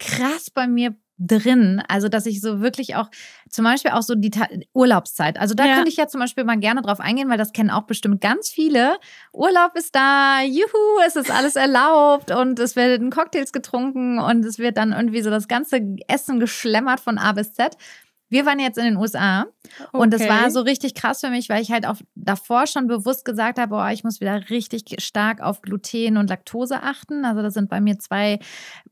krass bei mir drin. Also, dass ich so wirklich auch, zum Beispiel auch so die Ta Urlaubszeit. Also, da ja. könnte ich ja zum Beispiel mal gerne drauf eingehen, weil das kennen auch bestimmt ganz viele. Urlaub ist da, juhu, es ist alles erlaubt und es werden Cocktails getrunken und es wird dann irgendwie so das ganze Essen geschlemmert von A bis Z. Wir waren jetzt in den USA okay. und das war so richtig krass für mich, weil ich halt auch davor schon bewusst gesagt habe, boah, ich muss wieder richtig stark auf Gluten und Laktose achten. Also das sind bei mir zwei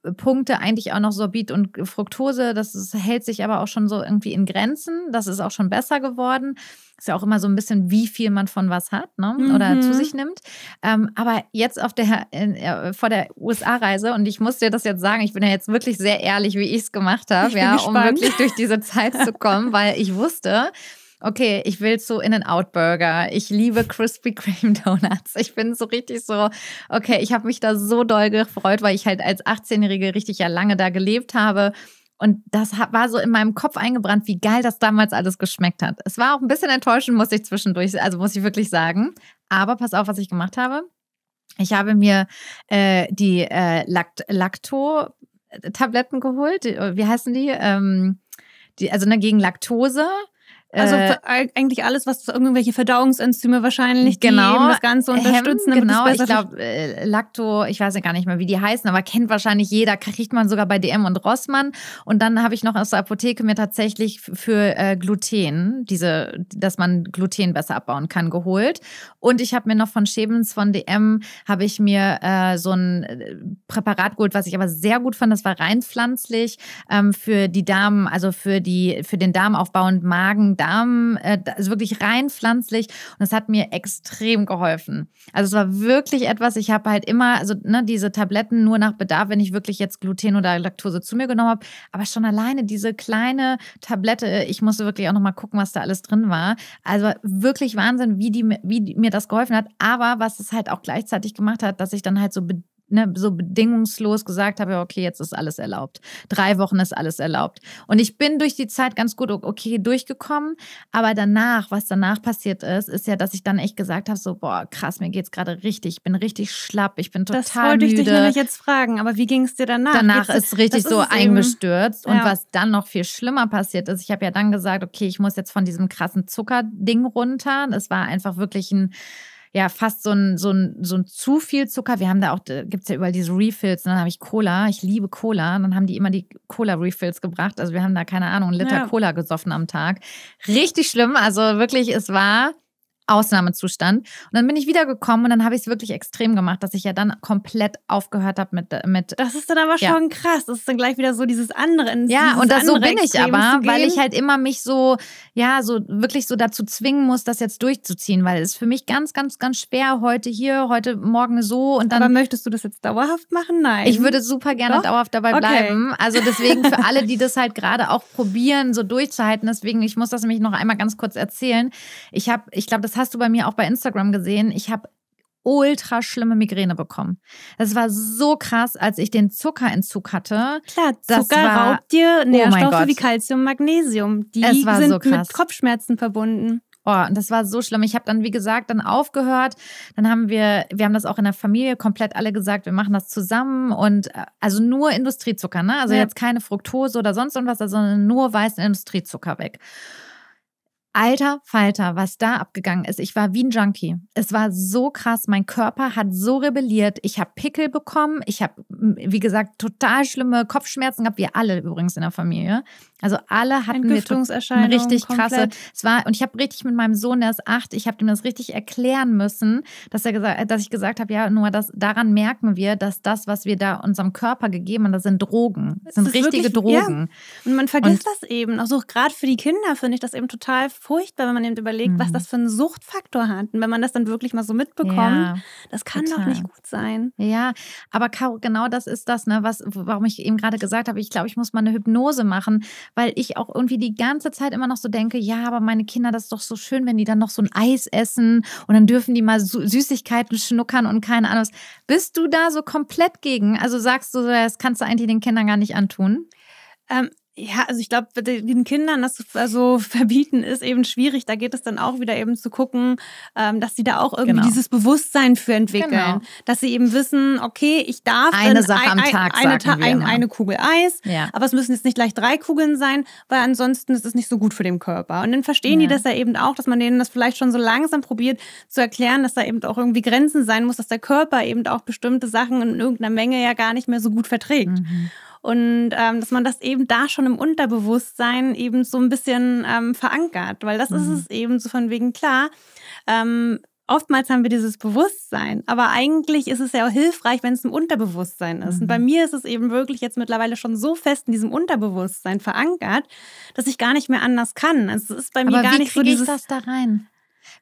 äh, Punkte, eigentlich auch noch Sorbit und Fructose. Das ist, hält sich aber auch schon so irgendwie in Grenzen. Das ist auch schon besser geworden. Ist ja auch immer so ein bisschen, wie viel man von was hat ne? oder mhm. zu sich nimmt. Ähm, aber jetzt auf der, äh, vor der USA-Reise, und ich muss dir das jetzt sagen, ich bin ja jetzt wirklich sehr ehrlich, wie ich es gemacht habe, um wirklich durch diese Zeit zu zu weil ich wusste, okay, ich will zu In-N-Out-Burger, ich liebe Krispy Kreme Donuts. Ich bin so richtig so, okay, ich habe mich da so doll gefreut, weil ich halt als 18-Jährige richtig ja lange da gelebt habe. Und das war so in meinem Kopf eingebrannt, wie geil das damals alles geschmeckt hat. Es war auch ein bisschen enttäuschend, muss ich zwischendurch, also muss ich wirklich sagen. Aber pass auf, was ich gemacht habe. Ich habe mir äh, die äh, Lacto-Tabletten geholt. Wie heißen die? Ähm, die, also ne, gegen Laktose also äh, eigentlich alles, was irgendwelche Verdauungsenzyme wahrscheinlich, genau, die das Ganze äh, unterstützen. Hemden, genau, ich glaube, äh, Lacto, ich weiß ja gar nicht mehr, wie die heißen, aber kennt wahrscheinlich jeder, kriegt man sogar bei DM und Rossmann. Und dann habe ich noch aus der Apotheke mir tatsächlich für äh, Gluten, diese, dass man Gluten besser abbauen kann, geholt. Und ich habe mir noch von Schebens von DM, habe ich mir äh, so ein Präparat geholt, was ich aber sehr gut fand, das war rein pflanzlich, ähm, für die Damen, also für, die, für den Darmaufbau und Magen Darm, äh, also wirklich rein pflanzlich. Und das hat mir extrem geholfen. Also es war wirklich etwas, ich habe halt immer, also ne, diese Tabletten nur nach Bedarf, wenn ich wirklich jetzt Gluten oder Laktose zu mir genommen habe. Aber schon alleine diese kleine Tablette, ich musste wirklich auch nochmal gucken, was da alles drin war. Also wirklich Wahnsinn, wie, die, wie die, mir das geholfen hat. Aber was es halt auch gleichzeitig gemacht hat, dass ich dann halt so ne, so bedingungslos gesagt habe, okay, jetzt ist alles erlaubt. Drei Wochen ist alles erlaubt. Und ich bin durch die Zeit ganz gut, okay, durchgekommen. Aber danach, was danach passiert ist, ist ja, dass ich dann echt gesagt habe, so, boah, krass, mir geht's gerade richtig. Ich bin richtig schlapp. Ich bin total müde. Das wollte ich müde. dich nämlich jetzt fragen. Aber wie ging's dir danach? Danach geht's ist richtig so ist eingestürzt. ja. Und was dann noch viel schlimmer passiert ist, ich habe ja dann gesagt, okay, ich muss jetzt von diesem krassen Zuckerding runter. Es war einfach wirklich ein ja fast so ein, so ein, so ein zu viel Zucker. Wir haben da auch, äh, gibt es ja überall diese Refills. Und ne? dann habe ich Cola. Ich liebe Cola. Und dann haben die immer die Cola-Refills gebracht. Also wir haben da, keine Ahnung, einen Liter ja. Cola gesoffen am Tag. Richtig schlimm. Also wirklich, es war Ausnahmezustand. Und dann bin ich wiedergekommen und dann habe ich es wirklich extrem gemacht, dass ich ja dann komplett aufgehört habe mit, äh, mit. Das ist dann aber ja. schon krass. Das ist dann gleich wieder so dieses andere. Ja, und das so bin ich aber, weil ich halt immer mich so, ja, so wirklich so dazu zwingen muss, das jetzt durchzuziehen, weil es ist für mich ganz, ganz, ganz schwer, heute hier, heute morgen so und dann. Aber möchtest du das jetzt dauerhaft machen? Nein. Ich würde super gerne Doch? dauerhaft dabei okay. bleiben. Also deswegen für alle, die das halt gerade auch probieren, so durchzuhalten, deswegen, ich muss das nämlich noch einmal ganz kurz erzählen. Ich habe, ich glaube, das hast du bei mir auch bei Instagram gesehen, ich habe ultra schlimme Migräne bekommen. Das war so krass, als ich den Zuckerentzug hatte. Klar, Zucker war, raubt dir oh Nährstoffe oh wie Kalzium, Magnesium. Die sind so mit Kopfschmerzen verbunden. Oh, und das war so schlimm. Ich habe dann, wie gesagt, dann aufgehört. Dann haben wir, wir haben das auch in der Familie komplett alle gesagt, wir machen das zusammen und äh, also nur Industriezucker, ne? Also ja. jetzt keine Fructose oder sonst irgendwas, sondern nur weißen Industriezucker weg. Alter Falter, was da abgegangen ist. Ich war wie ein Junkie. Es war so krass. Mein Körper hat so rebelliert. Ich habe Pickel bekommen. Ich habe, wie gesagt, total schlimme Kopfschmerzen gehabt. Wir alle übrigens in der Familie. Also alle hatten Entgiftungserscheinungen. Richtig komplett. krasse. Es war, und ich habe richtig mit meinem Sohn, der ist acht, ich habe dem das richtig erklären müssen, dass, er gesagt, dass ich gesagt habe, ja, nur das, daran merken wir, dass das, was wir da unserem Körper gegeben haben, das sind Drogen. Das sind richtige wirklich, Drogen. Ja. Und man vergisst und, das eben. Also gerade für die Kinder finde ich das eben total furchtbar, wenn man eben überlegt, mhm. was das für einen Suchtfaktor hat. Und wenn man das dann wirklich mal so mitbekommt, ja, das kann total. doch nicht gut sein. Ja, aber Caro, genau das ist das, ne, was, warum ich eben gerade gesagt habe, ich glaube, ich muss mal eine Hypnose machen, weil ich auch irgendwie die ganze Zeit immer noch so denke, ja, aber meine Kinder, das ist doch so schön, wenn die dann noch so ein Eis essen und dann dürfen die mal Süßigkeiten schnuckern und keine Ahnung. Bist du da so komplett gegen? Also sagst du, das kannst du eigentlich den Kindern gar nicht antun? Ähm, ja, also ich glaube, den Kindern das also verbieten ist eben schwierig. Da geht es dann auch wieder eben zu gucken, ähm, dass sie da auch irgendwie genau. dieses Bewusstsein für entwickeln, genau. dass sie eben wissen, okay, ich darf eine Sache ein, am Tag ein, eine, Ta ein, eine, Kugel Eis, ja. aber es müssen jetzt nicht gleich drei Kugeln sein, weil ansonsten ist es nicht so gut für den Körper. Und dann verstehen ja. die das ja eben auch, dass man denen das vielleicht schon so langsam probiert zu erklären, dass da eben auch irgendwie Grenzen sein muss, dass der Körper eben auch bestimmte Sachen in irgendeiner Menge ja gar nicht mehr so gut verträgt. Mhm und ähm, dass man das eben da schon im Unterbewusstsein eben so ein bisschen ähm, verankert, weil das mhm. ist es eben so von wegen klar. Ähm, oftmals haben wir dieses Bewusstsein, aber eigentlich ist es ja auch hilfreich, wenn es im Unterbewusstsein ist. Mhm. Und bei mhm. mir ist es eben wirklich jetzt mittlerweile schon so fest in diesem Unterbewusstsein verankert, dass ich gar nicht mehr anders kann. Also es ist bei mir aber gar nicht so dieses ich das da rein.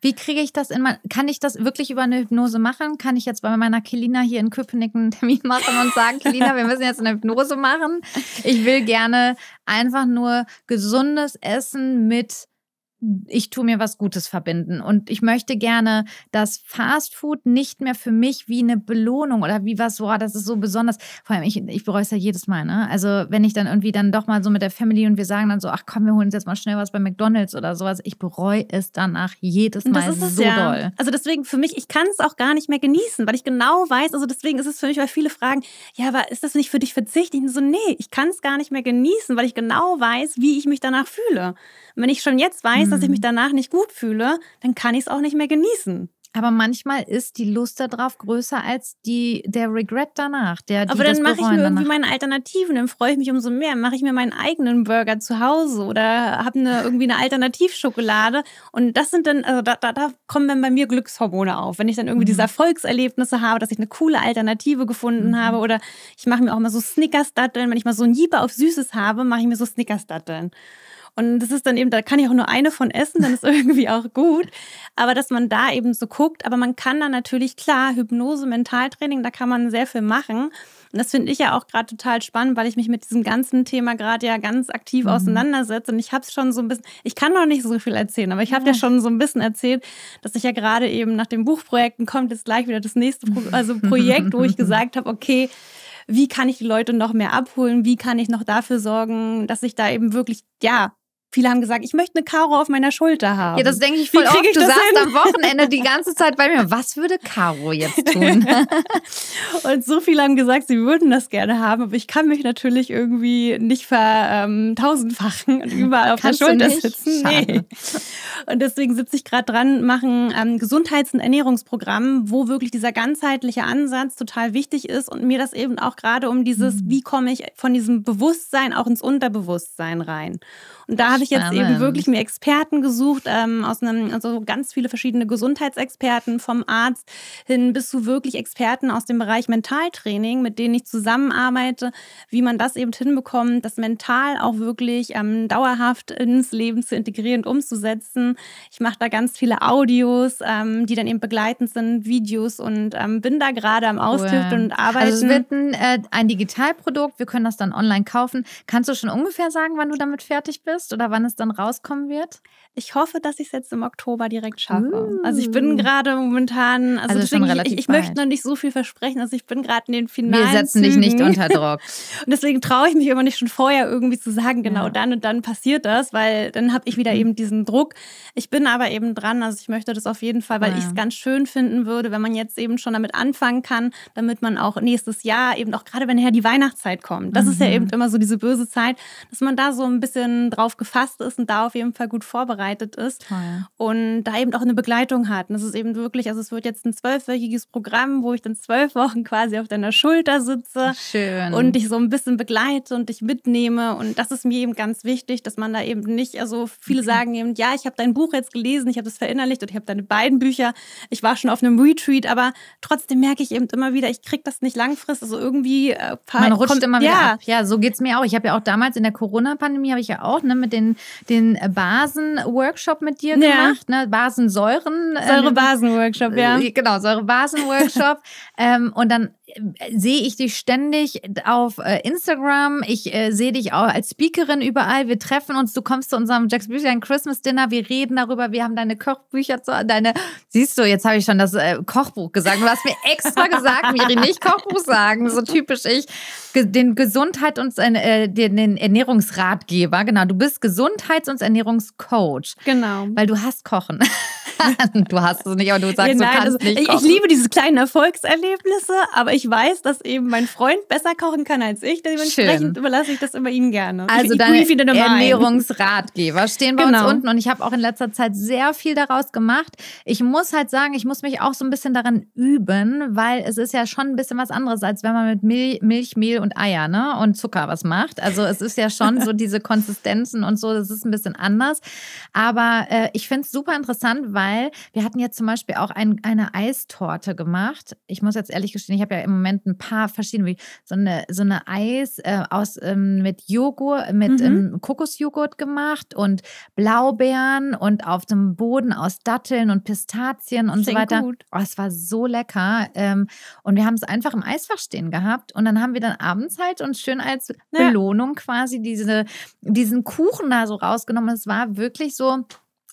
Wie kriege ich das in mein, kann ich das wirklich über eine Hypnose machen? Kann ich jetzt bei meiner Kelina hier in Köpenick einen Termin machen und sagen, Kelina, wir müssen jetzt eine Hypnose machen? Ich will gerne einfach nur gesundes Essen mit ich tue mir was Gutes verbinden und ich möchte gerne, dass Fast Food nicht mehr für mich wie eine Belohnung oder wie was, boah, das ist so besonders. Vor allem, ich, ich bereue es ja jedes Mal, ne? Also, wenn ich dann irgendwie dann doch mal so mit der Family und wir sagen dann so, ach komm, wir holen uns jetzt mal schnell was bei McDonalds oder sowas. Ich bereue es danach jedes Mal das ist es, so ja. doll. Also, deswegen für mich, ich kann es auch gar nicht mehr genießen, weil ich genau weiß, also deswegen ist es für mich, weil viele fragen, ja, aber ist das nicht für dich Verzicht? Ich so, nee, ich kann es gar nicht mehr genießen, weil ich genau weiß, wie ich mich danach fühle. Und wenn ich schon jetzt weiß, weiß, dass ich mich mhm. danach nicht gut fühle, dann kann ich es auch nicht mehr genießen. Aber manchmal ist die Lust darauf größer als die, der Regret danach. Der, Aber dann mache ich mir irgendwie danach. meine Alternativen, dann freue ich mich umso mehr. Mache ich mir meinen eigenen Burger zu Hause oder habe eine, irgendwie eine Alternativschokolade. Und das sind dann, also da, da, da, kommen dann bei mir Glückshormone auf. Wenn ich dann irgendwie mhm. diese Erfolgserlebnisse habe, dass ich eine coole Alternative gefunden mhm. habe oder ich mache mir auch mal so Snickers-Datteln. Wenn ich mal so ein Jieber auf Süßes habe, mache ich mir so Snickers-Datteln. Und das ist dann eben, da kann ich auch nur eine von essen, dann ist irgendwie auch gut. Aber dass man da eben so guckt, aber man kann dann natürlich, klar, Hypnose, Mentaltraining, da kann man sehr viel machen. Und das finde ich ja auch gerade total spannend, weil ich mich mit diesem ganzen Thema gerade ja ganz aktiv mhm. auseinandersetze. Und ich habe es schon so ein bisschen, ich kann noch nicht so viel erzählen, aber ich habe ja. ja. schon so ein bisschen erzählt, dass ich ja gerade eben nach den Buchprojekten kommt jetzt gleich wieder das nächste Pro also Projekt, wo ich gesagt habe, okay, wie kann ich die Leute noch mehr abholen? Wie kann ich noch dafür sorgen, dass ich da eben wirklich, ja, Viele haben gesagt, ich möchte eine Karo auf meiner Schulter haben. Ja, das denke ich voll oft. Ich du saßt am Wochenende die ganze Zeit bei mir. Was würde Karo jetzt tun? und so viele haben gesagt, sie würden das gerne haben, aber ich kann mich natürlich irgendwie nicht vertausendfachen ähm, und überall auf Kannst der Schulter sitzen. Nee. Und deswegen sitze ich gerade dran, machen ähm, Gesundheits- und Ernährungsprogramm, wo wirklich dieser ganzheitliche Ansatz total wichtig ist und mir das eben auch gerade um dieses, mhm. wie komme ich von diesem Bewusstsein auch ins Unterbewusstsein rein. Und da habe ich jetzt eben wirklich mir Experten gesucht, ähm, aus einem, also ganz viele verschiedene Gesundheitsexperten, vom Arzt hin bis zu wirklich Experten aus dem Bereich Mentaltraining, mit denen ich zusammenarbeite, wie man das eben hinbekommt, das mental auch wirklich ähm, dauerhaft ins Leben zu integrieren und umzusetzen. Ich mache da ganz viele Audios, ähm, die dann eben begleitend sind, Videos und ähm, bin da gerade am Austüfteln und arbeite. Also es wird ein, äh, ein Digitalprodukt, wir können das dann online kaufen. Kannst du schon ungefähr sagen, wann du damit fertig bist? ist oder wann es dann rauskommen wird? Ich hoffe, dass ich es jetzt im Oktober direkt schaffe. Uh. Also ich bin mm. gerade momentan, also, also deswegen, ich, ich möchte noch nicht so viel versprechen. Also ich bin gerade in den finalen Wir setzen Zügen. dich nicht unter Druck. und deswegen traue ich mich immer nicht schon vorher irgendwie zu sagen, genau ja. dann und dann passiert das, weil dann habe ich wieder mhm. eben diesen Druck. Ich bin aber eben dran, also ich möchte das auf jeden Fall, weil ja. ich es ganz schön finden würde, wenn man jetzt eben schon damit anfangen kann, damit man auch nächstes Jahr eben auch gerade, wenn her die Weihnachtszeit kommt. Das mhm. ist ja mhm. eben immer so diese böse Zeit, dass man da so ein bisschen drauf gefasst ist und da auf jeden Fall gut vorbereitet vorbereitet ist Toll. Ah, und da eben auch eine Begleitung hat. Und das ist eben wirklich, also es wird jetzt ein zwölfwöchiges Programm, wo ich dann zwölf Wochen quasi auf deiner Schulter sitze Schön. und dich so ein bisschen begleite und dich mitnehme. Und das ist mir eben ganz wichtig, dass man da eben nicht, also viele okay. Mhm. sagen eben, ja, ich habe dein Buch jetzt gelesen, ich habe das verinnerlicht und ich habe deine beiden Bücher, ich war schon auf einem Retreat, aber trotzdem merke ich eben immer wieder, ich kriege das nicht langfristig. Also irgendwie äh, Man rutscht kommt, immer wieder ja. ab. Ja, so geht es mir auch. Ich habe ja auch damals in der Corona-Pandemie, habe ich ja auch ne, mit den, den Basen Workshop mit dir ja. gemacht, ne? Basensäuren. Ähm, Säurebasen-Workshop, ja. Äh, genau, Säurebasen-Workshop. ähm, und dann sehe ich dich ständig auf äh, Instagram. Ich äh, sehe dich auch als Speakerin überall. Wir treffen uns. Du kommst zu unserem Jacks Büchlein Christmas Dinner. Wir reden darüber. Wir haben deine Kochbücher, zu, deine. Siehst du, jetzt habe ich schon das äh, Kochbuch gesagt. Du hast mir extra gesagt, Miri, nicht Kochbuch sagen. So typisch ich. Den Gesundheit und äh, äh den Ernährungsratgeber. Genau. Du bist Gesundheits- und Ernährungscoach. Genau. Weil du hast Kochen. du hast es nicht, aber du sagst, ja, nein, du kannst also, nicht. Ich, ich liebe diese kleinen Erfolgserlebnisse, aber ich weiß, dass eben mein Freund besser kochen kann als ich. Dementsprechend Schön. überlasse ich das immer ihm gerne. Also ich, deine ich deine Ernährungsratgeber stehen bei genau. uns unten und ich habe auch in letzter Zeit sehr viel daraus gemacht. Ich muss halt sagen, ich muss mich auch so ein bisschen daran üben, weil es ist ja schon ein bisschen was anderes, als wenn man mit Milch, Milch Mehl und Eier ne? und Zucker was macht. Also es ist ja schon so diese Konsistenzen und so, das ist ein bisschen anders. Aber äh, ich finde es super interessant, weil weil wir hatten jetzt zum Beispiel auch ein, eine Eistorte gemacht. Ich muss jetzt ehrlich gestehen, ich habe ja im Moment ein paar verschiedene, so eine, so eine Eis äh, aus, ähm, mit Joghurt, mit mhm. ähm, Kokosjoghurt gemacht und Blaubeeren und auf dem Boden aus Datteln und Pistazien und Klingt so weiter. Gut. Oh, es war so lecker. Ähm, und wir haben es einfach im Eisfach stehen gehabt und dann haben wir dann abends halt und schön als ja. Belohnung quasi diese, diesen Kuchen da so rausgenommen. Es war wirklich so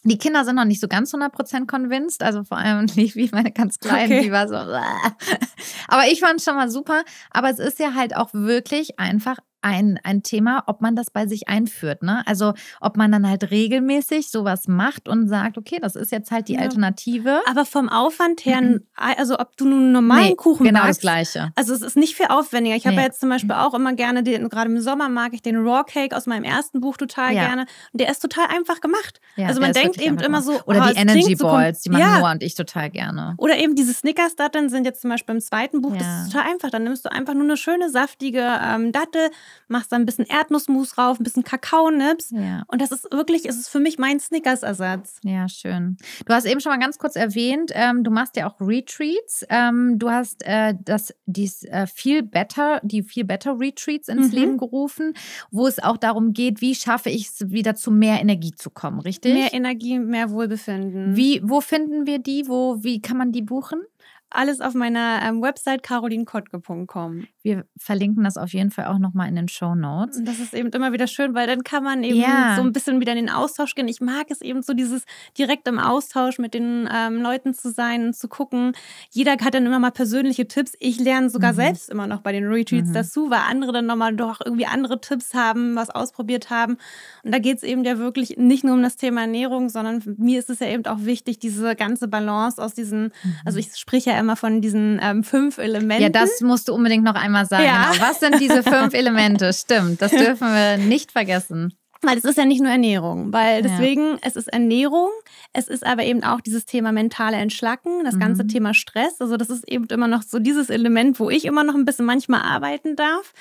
die Kinder sind noch nicht so ganz 100% convinced, also vor allem nicht wie meine ganz Kleinen, okay. die war so. Aber ich fand es schon mal super. Aber es ist ja halt auch wirklich einfach ein, ein Thema, ob man das bei sich einführt. Ne? Also ob man dann halt regelmäßig sowas macht und sagt, okay, das ist jetzt halt die ja. Alternative. Aber vom Aufwand her, mhm. also ob du nun normalen nee, Kuchen genau backst, genau das Gleiche. Also es ist nicht viel aufwendiger. Ich nee. habe ja jetzt zum Beispiel mhm. auch immer gerne den, gerade im Sommer mag ich den Raw Cake aus meinem ersten Buch total ja. gerne. Und der ist total einfach gemacht. Ja, also man denkt eben immer so. Oder oh, die Energy Balls, so die machen Noah und ich total gerne. Oder eben diese Snickers-Datteln sind jetzt zum Beispiel im zweiten Buch, das ist total einfach. Dann nimmst du einfach nur eine schöne, saftige ähm, Dattel, machst da ein bisschen Erdnussmus rauf, ein bisschen Kakaonips. Ja. Und das ist wirklich, es ist für mich mein Snickers-Ersatz. Ja, schön. Du hast eben schon mal ganz kurz erwähnt, ähm, du machst ja auch Retreats. Ähm, du hast äh, das, dies, äh, viel better, die viel better Retreats ins mhm. Leben gerufen, wo es auch darum geht, wie schaffe ich es wieder zu mehr Energie zu kommen, richtig? Mehr Energie, mehr Wohlbefinden. Wie, wo finden wir die? Wo, wie kann man die buchen? alles auf meiner ähm, Website carolinkottke.com. Wir verlinken das auf jeden Fall auch nochmal in den Show Notes. Das ist eben immer wieder schön, weil dann kann man eben ja. so ein bisschen wieder in den Austausch gehen. Ich mag es eben so, dieses direkt im Austausch mit den ähm, Leuten zu sein und zu gucken. Jeder hat dann immer mal persönliche Tipps. Ich lerne sogar mhm. selbst immer noch bei den Retreats mhm. dazu, weil andere dann nochmal doch irgendwie andere Tipps haben, was ausprobiert haben. Und da geht es eben ja wirklich nicht nur um das Thema Ernährung, sondern mir ist es ja eben auch wichtig, diese ganze Balance aus diesen, also mhm. also ich spreche ja immer einmal von diesen ähm, fünf Elementen. Ja, das musst du unbedingt noch einmal sagen. Ja. Genau. Was sind diese fünf Elemente? Stimmt, das dürfen wir nicht vergessen. Weil es ist ja nicht nur Ernährung, weil deswegen, ja. es ist Ernährung, es ist aber eben auch dieses Thema mentale Entschlacken, das ganze mhm. Thema Stress. Also das ist eben immer noch so dieses Element, wo ich immer noch ein bisschen manchmal arbeiten darf.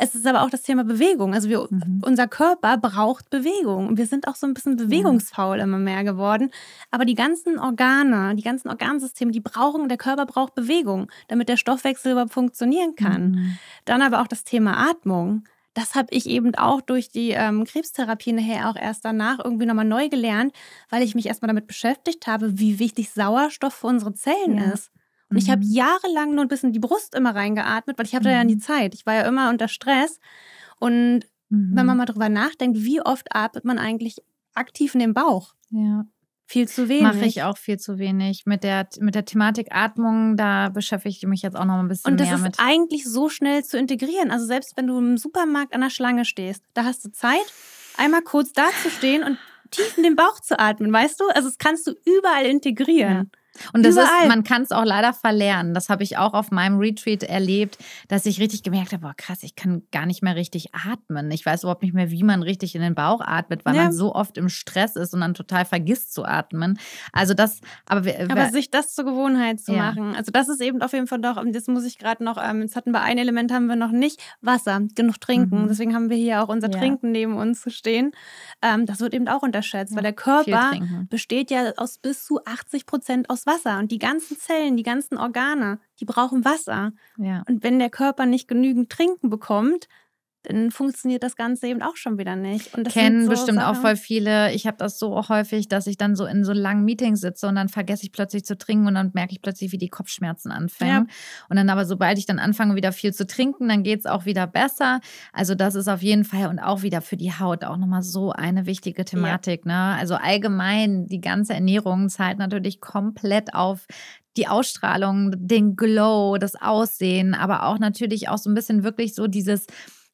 Es ist aber auch das Thema Bewegung. Also wir, mhm. unser Körper braucht Bewegung. wir sind auch so ein bisschen bewegungsfaul immer mehr geworden. Aber die ganzen Organe, die ganzen Organsysteme, die brauchen, der Körper braucht Bewegung, damit der Stoffwechsel überhaupt funktionieren kann. Mhm. Dann aber auch das Thema Atmung das habe ich eben auch durch die ähm, Krebstherapie nachher auch erst danach irgendwie nochmal neu gelernt, weil ich mich erstmal damit beschäftigt habe, wie wichtig Sauerstoff für unsere Zellen ja. ist. Und mhm. ich habe mhm. jahrelang nur ein bisschen die Brust immer reingeatmet, weil ich hatte mhm. ja nie mhm. Zeit. Ich war ja immer unter Stress. Und mhm. wenn man mhm. mal drüber nachdenkt, wie oft atmet man eigentlich aktiv in den Bauch? Ja. Viel zu wenig. Mache ich auch viel zu wenig. Mit der, mit der Thematik Atmung, da beschäftige ich mich jetzt auch noch ein bisschen mehr mit. Und das ist mit. eigentlich so schnell zu integrieren. Also selbst wenn du im Supermarkt an der Schlange stehst, da hast du Zeit, einmal kurz dazustehen und tief in den Bauch zu atmen, weißt du? Also das kannst du überall integrieren. Ja. Und das Überall. ist, man kann es auch leider verlernen. Das habe ich auch auf meinem Retreat erlebt, dass ich richtig gemerkt habe, boah, krass, ich kann gar nicht mehr richtig atmen. Ich weiß überhaupt nicht mehr, wie man richtig in den Bauch atmet, weil ja. man so oft im Stress ist und dann total vergisst zu atmen. Also das, aber, wir, aber wer, sich das zur Gewohnheit zu ja. machen. Also das ist eben auf jeden Fall doch, das muss ich gerade noch, ähm, jetzt hatten wir ein Element, haben wir noch nicht, Wasser, genug trinken. Mhm. Deswegen haben wir hier auch unser ja. Trinken neben uns zu stehen. Ähm, das wird eben auch unterschätzt, weil der Körper besteht ja aus bis zu 80 Prozent aus Wasser. Wasser und die ganzen Zellen, die ganzen Organe, die brauchen Wasser. Ja. Und wenn der Körper nicht genügend Trinken bekommt, dann funktioniert das Ganze eben auch schon wieder nicht. Und das Kennen so bestimmt Sachen. auch voll viele. Ich habe das so häufig, dass ich dann so in so langen Meetings sitze und dann vergesse ich plötzlich zu trinken und dann merke ich plötzlich, wie die Kopfschmerzen anfangen. Ja. Und dann aber, sobald ich dann anfange, wieder viel zu trinken, dann geht es auch wieder besser. Also das ist auf jeden Fall und auch wieder für die Haut auch nochmal so eine wichtige Thematik. Ja. Ne? Also allgemein, die ganze Ernährung zahlt natürlich komplett auf die Ausstrahlung, den Glow, das Aussehen, aber auch natürlich auch so ein bisschen wirklich so dieses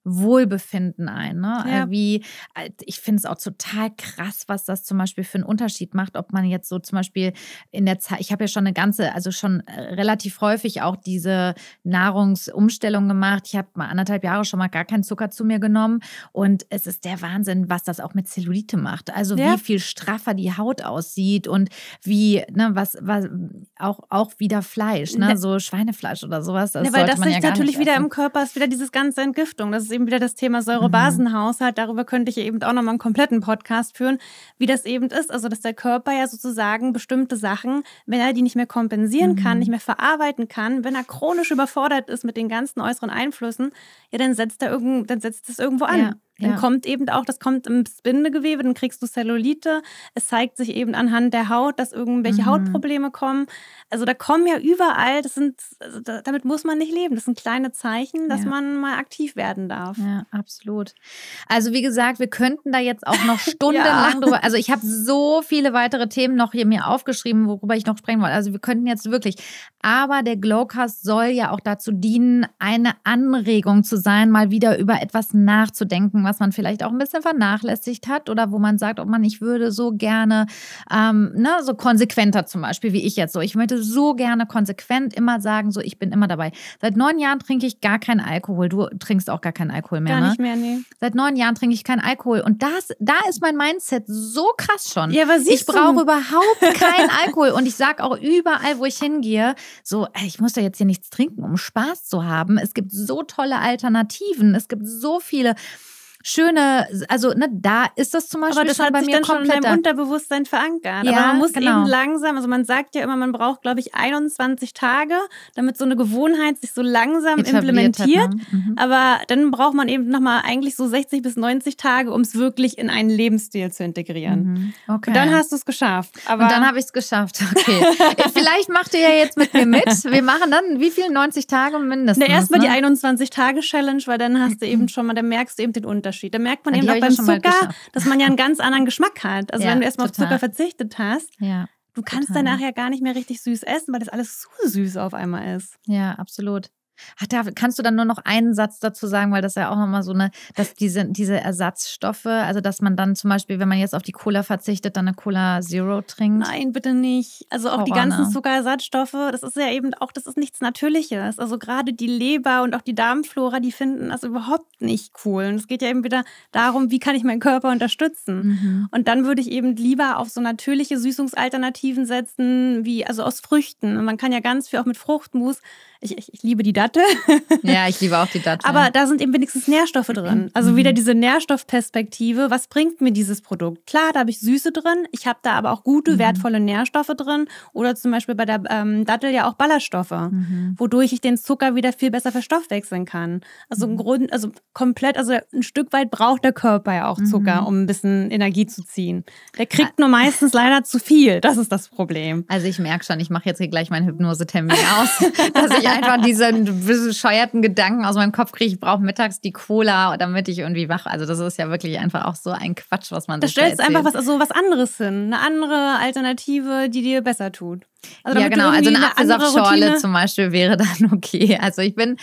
Wohlbefinden ein. Ne? Äh, ja. Wie, äh, ich finde es auch total krass, was das zum Beispiel für einen Unterschied macht, ob man jetzt so zum Beispiel in der Zeit, ich habe ja schon eine ganze, also schon äh, relativ häufig auch diese Nahrungsumstellung gemacht. Ich habe mal anderthalb Jahre schon mal gar keinen Zucker zu mir genommen und es ist der Wahnsinn, was das auch mit Zellulite macht. Also ja. wie viel straffer die Haut aussieht und wie, ne, was, was auch, auch wieder Fleisch, ne? ne. so Schweinefleisch oder sowas. Das ne, weil das man sich ja natürlich wieder im Körper ist, wieder dieses ganze Entgiftung. Das ist eben wieder das Thema Säurebasenhaushalt. Mhm. Darüber könnte ich eben auch nochmal einen kompletten Podcast führen, wie das eben ist. Also, dass der Körper ja sozusagen bestimmte Sachen, wenn er die nicht mehr kompensieren mhm. kann, nicht mehr verarbeiten kann, wenn er chronisch überfordert ist mit den ganzen äußeren Einflüssen, ja, dann setzt er irgend, dann setzt es irgendwo an. Ja. Dann ja. kommt eben auch, das kommt im Bindegewebe, dann kriegst du Cellulite. Es zeigt sich eben anhand der Haut, dass irgendwelche mhm. Hautprobleme kommen. Also da kommen ja überall, das sind, also damit muss man nicht leben. Das sind kleine Zeichen, dass ja. man mal aktiv werden darf. Ja, absolut. Also wie gesagt, wir könnten da jetzt auch noch stundenlang ja. drüber. Also ich habe so viele weitere Themen noch hier mir aufgeschrieben, worüber ich noch sprechen wollte. Also wir könnten jetzt wirklich. Aber der Glowcast soll ja auch dazu dienen, eine Anregung zu sein, mal wieder über etwas nachzudenken Anliegen, was man vielleicht auch ein bisschen vernachlässigt hat oder wo man sagt, ob man, nicht würde so gerne, ähm, ne, so konsequenter zum Beispiel, wie ich jetzt so. Ich möchte so gerne konsequent immer sagen, so ich bin immer dabei. Seit neun Jahren trinke ich gar keinen Alkohol. Du trinkst auch gar keinen Alkohol mehr. Gar ne? nicht mehr, nee. Seit neun Jahren trinke ich keinen Alkohol. Und das, da ist mein Mindset so krass schon. Ja, was ich brauche überhaupt keinen Alkohol. Und ich sage auch überall, wo ich hingehe, so, ich muss da jetzt hier nichts trinken, um Spaß zu haben. Es gibt so tolle Alternativen. Es gibt so viele schöne, also ne, da ist das zum Beispiel aber das schon hat bei sich mir dann komplett schon in deinem Unterbewusstsein verankert. Ja, aber man muss genau. eben langsam, also man sagt ja immer, man braucht, glaube ich, 21 Tage, damit so eine Gewohnheit sich so langsam Etabliert implementiert. Ne? Mhm. Aber dann braucht man eben nochmal eigentlich so 60 bis 90 Tage, um es wirklich in einen Lebensstil zu integrieren. Mhm. Okay. Und dann hast du es geschafft. Aber Und dann habe ich es geschafft. Okay. Äh, vielleicht macht ihr ja jetzt mit mir mit. Wir machen dann wie viel? 90 Tage mindestens. Na, erstmal ne? die 21-Tage-Challenge, weil dann hast du eben mhm. schon mal, dann merkst du eben den Unterschied. Unterschied. Da merkt man ah, die eben auch beim Zucker, dass man ja einen ganz anderen Geschmack hat. Also ja, wenn du erstmal auf Zucker verzichtet hast, ja, du kannst total. danach ja gar nicht mehr richtig süß essen, weil das alles so süß auf einmal ist. Ja, absolut. Ach, da kannst du dann nur noch einen Satz dazu sagen, weil das ja auch nochmal so eine, dass diese, diese Ersatzstoffe, also dass man dann zum Beispiel, wenn man jetzt auf die Cola verzichtet, dann eine Cola Zero trinkt. Nein, bitte nicht. Also auch oh, die ganzen Anna. Zuckerersatzstoffe, das ist ja eben auch, das ist nichts Natürliches. Also gerade die Leber und auch die Darmflora, die finden das überhaupt nicht cool. Und es geht ja eben wieder darum, wie kann ich meinen Körper unterstützen. Mhm. Und dann würde ich eben lieber auf so natürliche Süßungsalternativen setzen, wie also aus Früchten. Und man kann ja ganz viel auch mit Fruchtmus ich, ich, ich liebe die Dattel. Ja, ich liebe auch die Dattel. Aber da sind eben wenigstens Nährstoffe drin. Also mhm. wieder diese Nährstoffperspektive. Was bringt mir dieses Produkt? Klar, da habe ich Süße drin. Ich habe da aber auch gute, mhm. wertvolle Nährstoffe drin. Oder zum Beispiel bei der ähm, Dattel ja auch Ballaststoffe, mhm. wodurch ich den Zucker wieder viel besser verstoffwechseln kann. Also im mhm. Grunde, also komplett, also ein Stück weit braucht der Körper ja auch Zucker, mhm. um ein bisschen Energie zu ziehen. Der ah. kriegt nur meistens leider zu viel. Das ist das Problem. Also ich merke schon, ich mache jetzt hier gleich meinen Hypnosetermin aus, dass ich einfach diesen bescheuerten Gedanken aus meinem Kopf kriege, ich brauche mittags die Cola, damit ich irgendwie wach. Also das ist ja wirklich einfach auch so ein Quatsch, was man da sich Da stellst da einfach was, also was anderes hin, eine andere Alternative, die dir besser tut. Also ja, genau. Also eine Apfelsaftschorle zum Beispiel wäre dann okay. Also ich bin,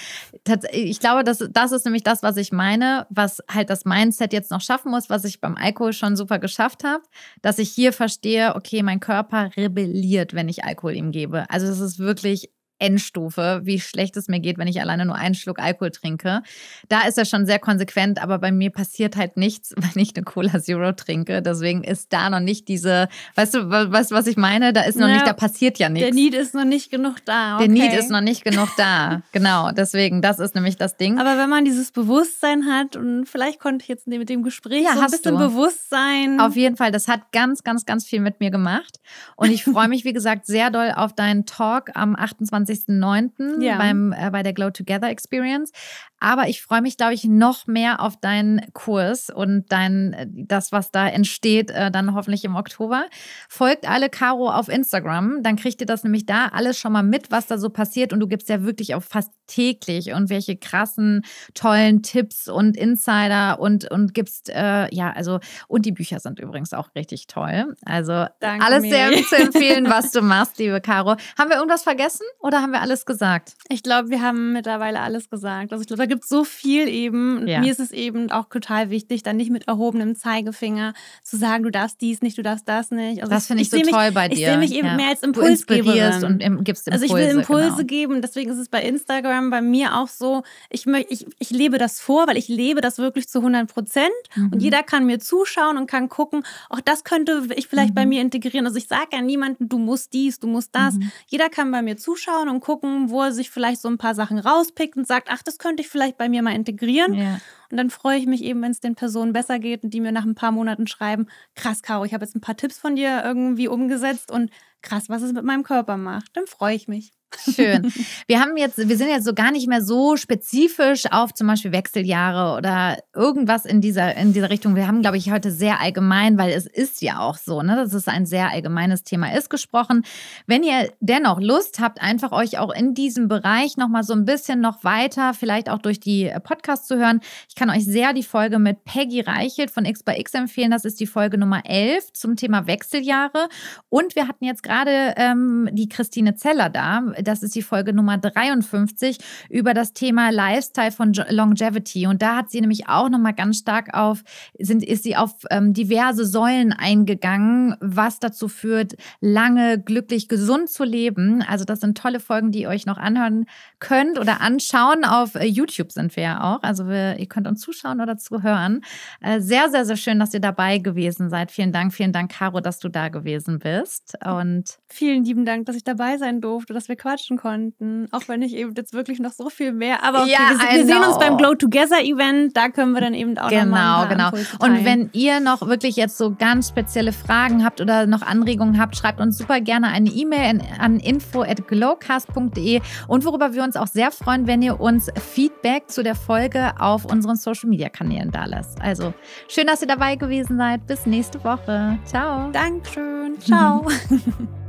ich glaube, das, das ist nämlich das, was ich meine, was halt das Mindset jetzt noch schaffen muss, was ich beim Alkohol schon super geschafft habe, dass ich hier verstehe, okay, mein Körper rebelliert, wenn ich Alkohol ihm gebe. Also es ist wirklich Endstufe, wie schlecht es mir geht, wenn ich alleine nur einen Schluck Alkohol trinke. Da ist er schon sehr konsequent, aber bei mir passiert halt nichts, wenn ich eine Cola Zero trinke. Deswegen ist da noch nicht diese, weißt du, weißt, was ich meine? Da ist noch naja, nicht, da passiert ja nichts. Der Need ist noch nicht genug da. Okay. Der Need ist noch nicht genug da. genau, deswegen, das ist nämlich das Ding. Aber wenn man dieses Bewusstsein hat und vielleicht konnte ich jetzt mit dem Gespräch ja, so ein bisschen du. Bewusstsein. Auf jeden Fall, das hat ganz, ganz, ganz viel mit mir gemacht. Und ich freue mich, wie gesagt, sehr doll auf deinen Talk am 28. 27.09. Ja. äh, bei der Glow Together Experience. Aber ich freue mich, glaube ich, noch mehr auf deinen Kurs und dein, äh, das, was da entsteht, äh, dann hoffentlich im Oktober. Folgt alle Caro auf Instagram, dann kriegt ihr das nämlich da alles schon mal mit, was da so passiert. Und du gibst ja wirklich auch fast täglich und welche krassen, tollen Tipps und Insider und, und gibst, äh, ja, also, und die Bücher sind übrigens auch richtig toll. Also Danke alles mir. sehr zu empfehlen, was du machst, liebe Caro. Haben wir irgendwas vergessen oder haben wir alles gesagt? Ich glaube, wir haben mittlerweile alles gesagt. Also ich glaube, da gibt es so viel eben. Ja. Mir ist es eben auch total wichtig, dann nicht mit erhobenem Zeigefinger zu sagen, du darfst dies nicht, du darfst das nicht. Also das finde ich, ich, so toll bei dir. Ich sehe mich eben ja. mehr als Impulsgeberin. und im, gibst Impulse. Also ich will Impulse genau. geben. Deswegen ist es bei Instagram bei mir auch so, ich, ich, ich lebe das vor, weil ich lebe das wirklich zu 100 Prozent. Mhm. Und jeder kann mir zuschauen und kann gucken, auch das könnte ich vielleicht mhm. bei mir integrieren. Also ich sage ja niemandem, du musst dies, du musst das. Mhm. Jeder kann bei mir zuschauen und gucken, wo er sich vielleicht so ein paar Sachen rauspickt und sagt, ach, das könnte ich vielleicht bei mir mal integrieren. Ja. Und dann freue ich mich eben, wenn es den Personen besser geht und die mir nach ein paar Monaten schreiben, krass, Caro, ich habe jetzt ein paar Tipps von dir irgendwie umgesetzt und krass, was es mit meinem Körper macht. Dann freue ich mich. Schön. Wir haben jetzt, wir sind jetzt so gar nicht mehr so spezifisch auf zum Beispiel Wechseljahre oder irgendwas in dieser, in dieser Richtung. Wir haben, glaube ich, heute sehr allgemein, weil es ist ja auch so, ne, dass es ein sehr allgemeines Thema ist, gesprochen. Wenn ihr dennoch Lust habt, einfach euch auch in diesem Bereich nochmal so ein bisschen noch weiter, vielleicht auch durch die äh, Podcasts zu hören. Ich kann euch sehr die Folge mit Peggy Reichelt von X by X empfehlen. Das ist die Folge Nummer 11 zum Thema Wechseljahre. Und wir hatten jetzt gerade ähm, die Christine Zeller da das ist die Folge Nummer 53 über das Thema Lifestyle von Longevity. Und da hat sie nämlich auch nochmal ganz stark auf, sind, ist sie auf ähm, diverse Säulen eingegangen, was dazu führt, lange glücklich gesund zu leben. Also das sind tolle Folgen, die ihr euch noch anhören könnt oder anschauen. Auf äh, YouTube sind wir ja auch. Also wir, ihr könnt uns zuschauen oder zuhören. Äh, sehr, sehr, sehr schön, dass ihr dabei gewesen seid. Vielen Dank, vielen Dank, Caro, dass du da gewesen bist. Und vielen lieben Dank, dass ich dabei sein durfte, dass wir quasi quatschen konnten. Auch wenn ich eben jetzt wirklich noch so viel mehr. Aber okay, ja, wir, wir sehen uns beim Glow Together Event. Da können wir dann eben auch genau, nochmal. Genau, genau. Und wenn ihr noch wirklich jetzt so ganz spezielle Fragen habt oder noch Anregungen habt, schreibt uns super gerne eine E-Mail an info@glowcast.de. Und worüber wir uns auch sehr freuen, wenn ihr uns Feedback zu der Folge auf unseren Social Media Kanälen da lasst. Also schön, dass ihr dabei gewesen seid. Bis nächste Woche. Ciao. Dankeschön. Ciao.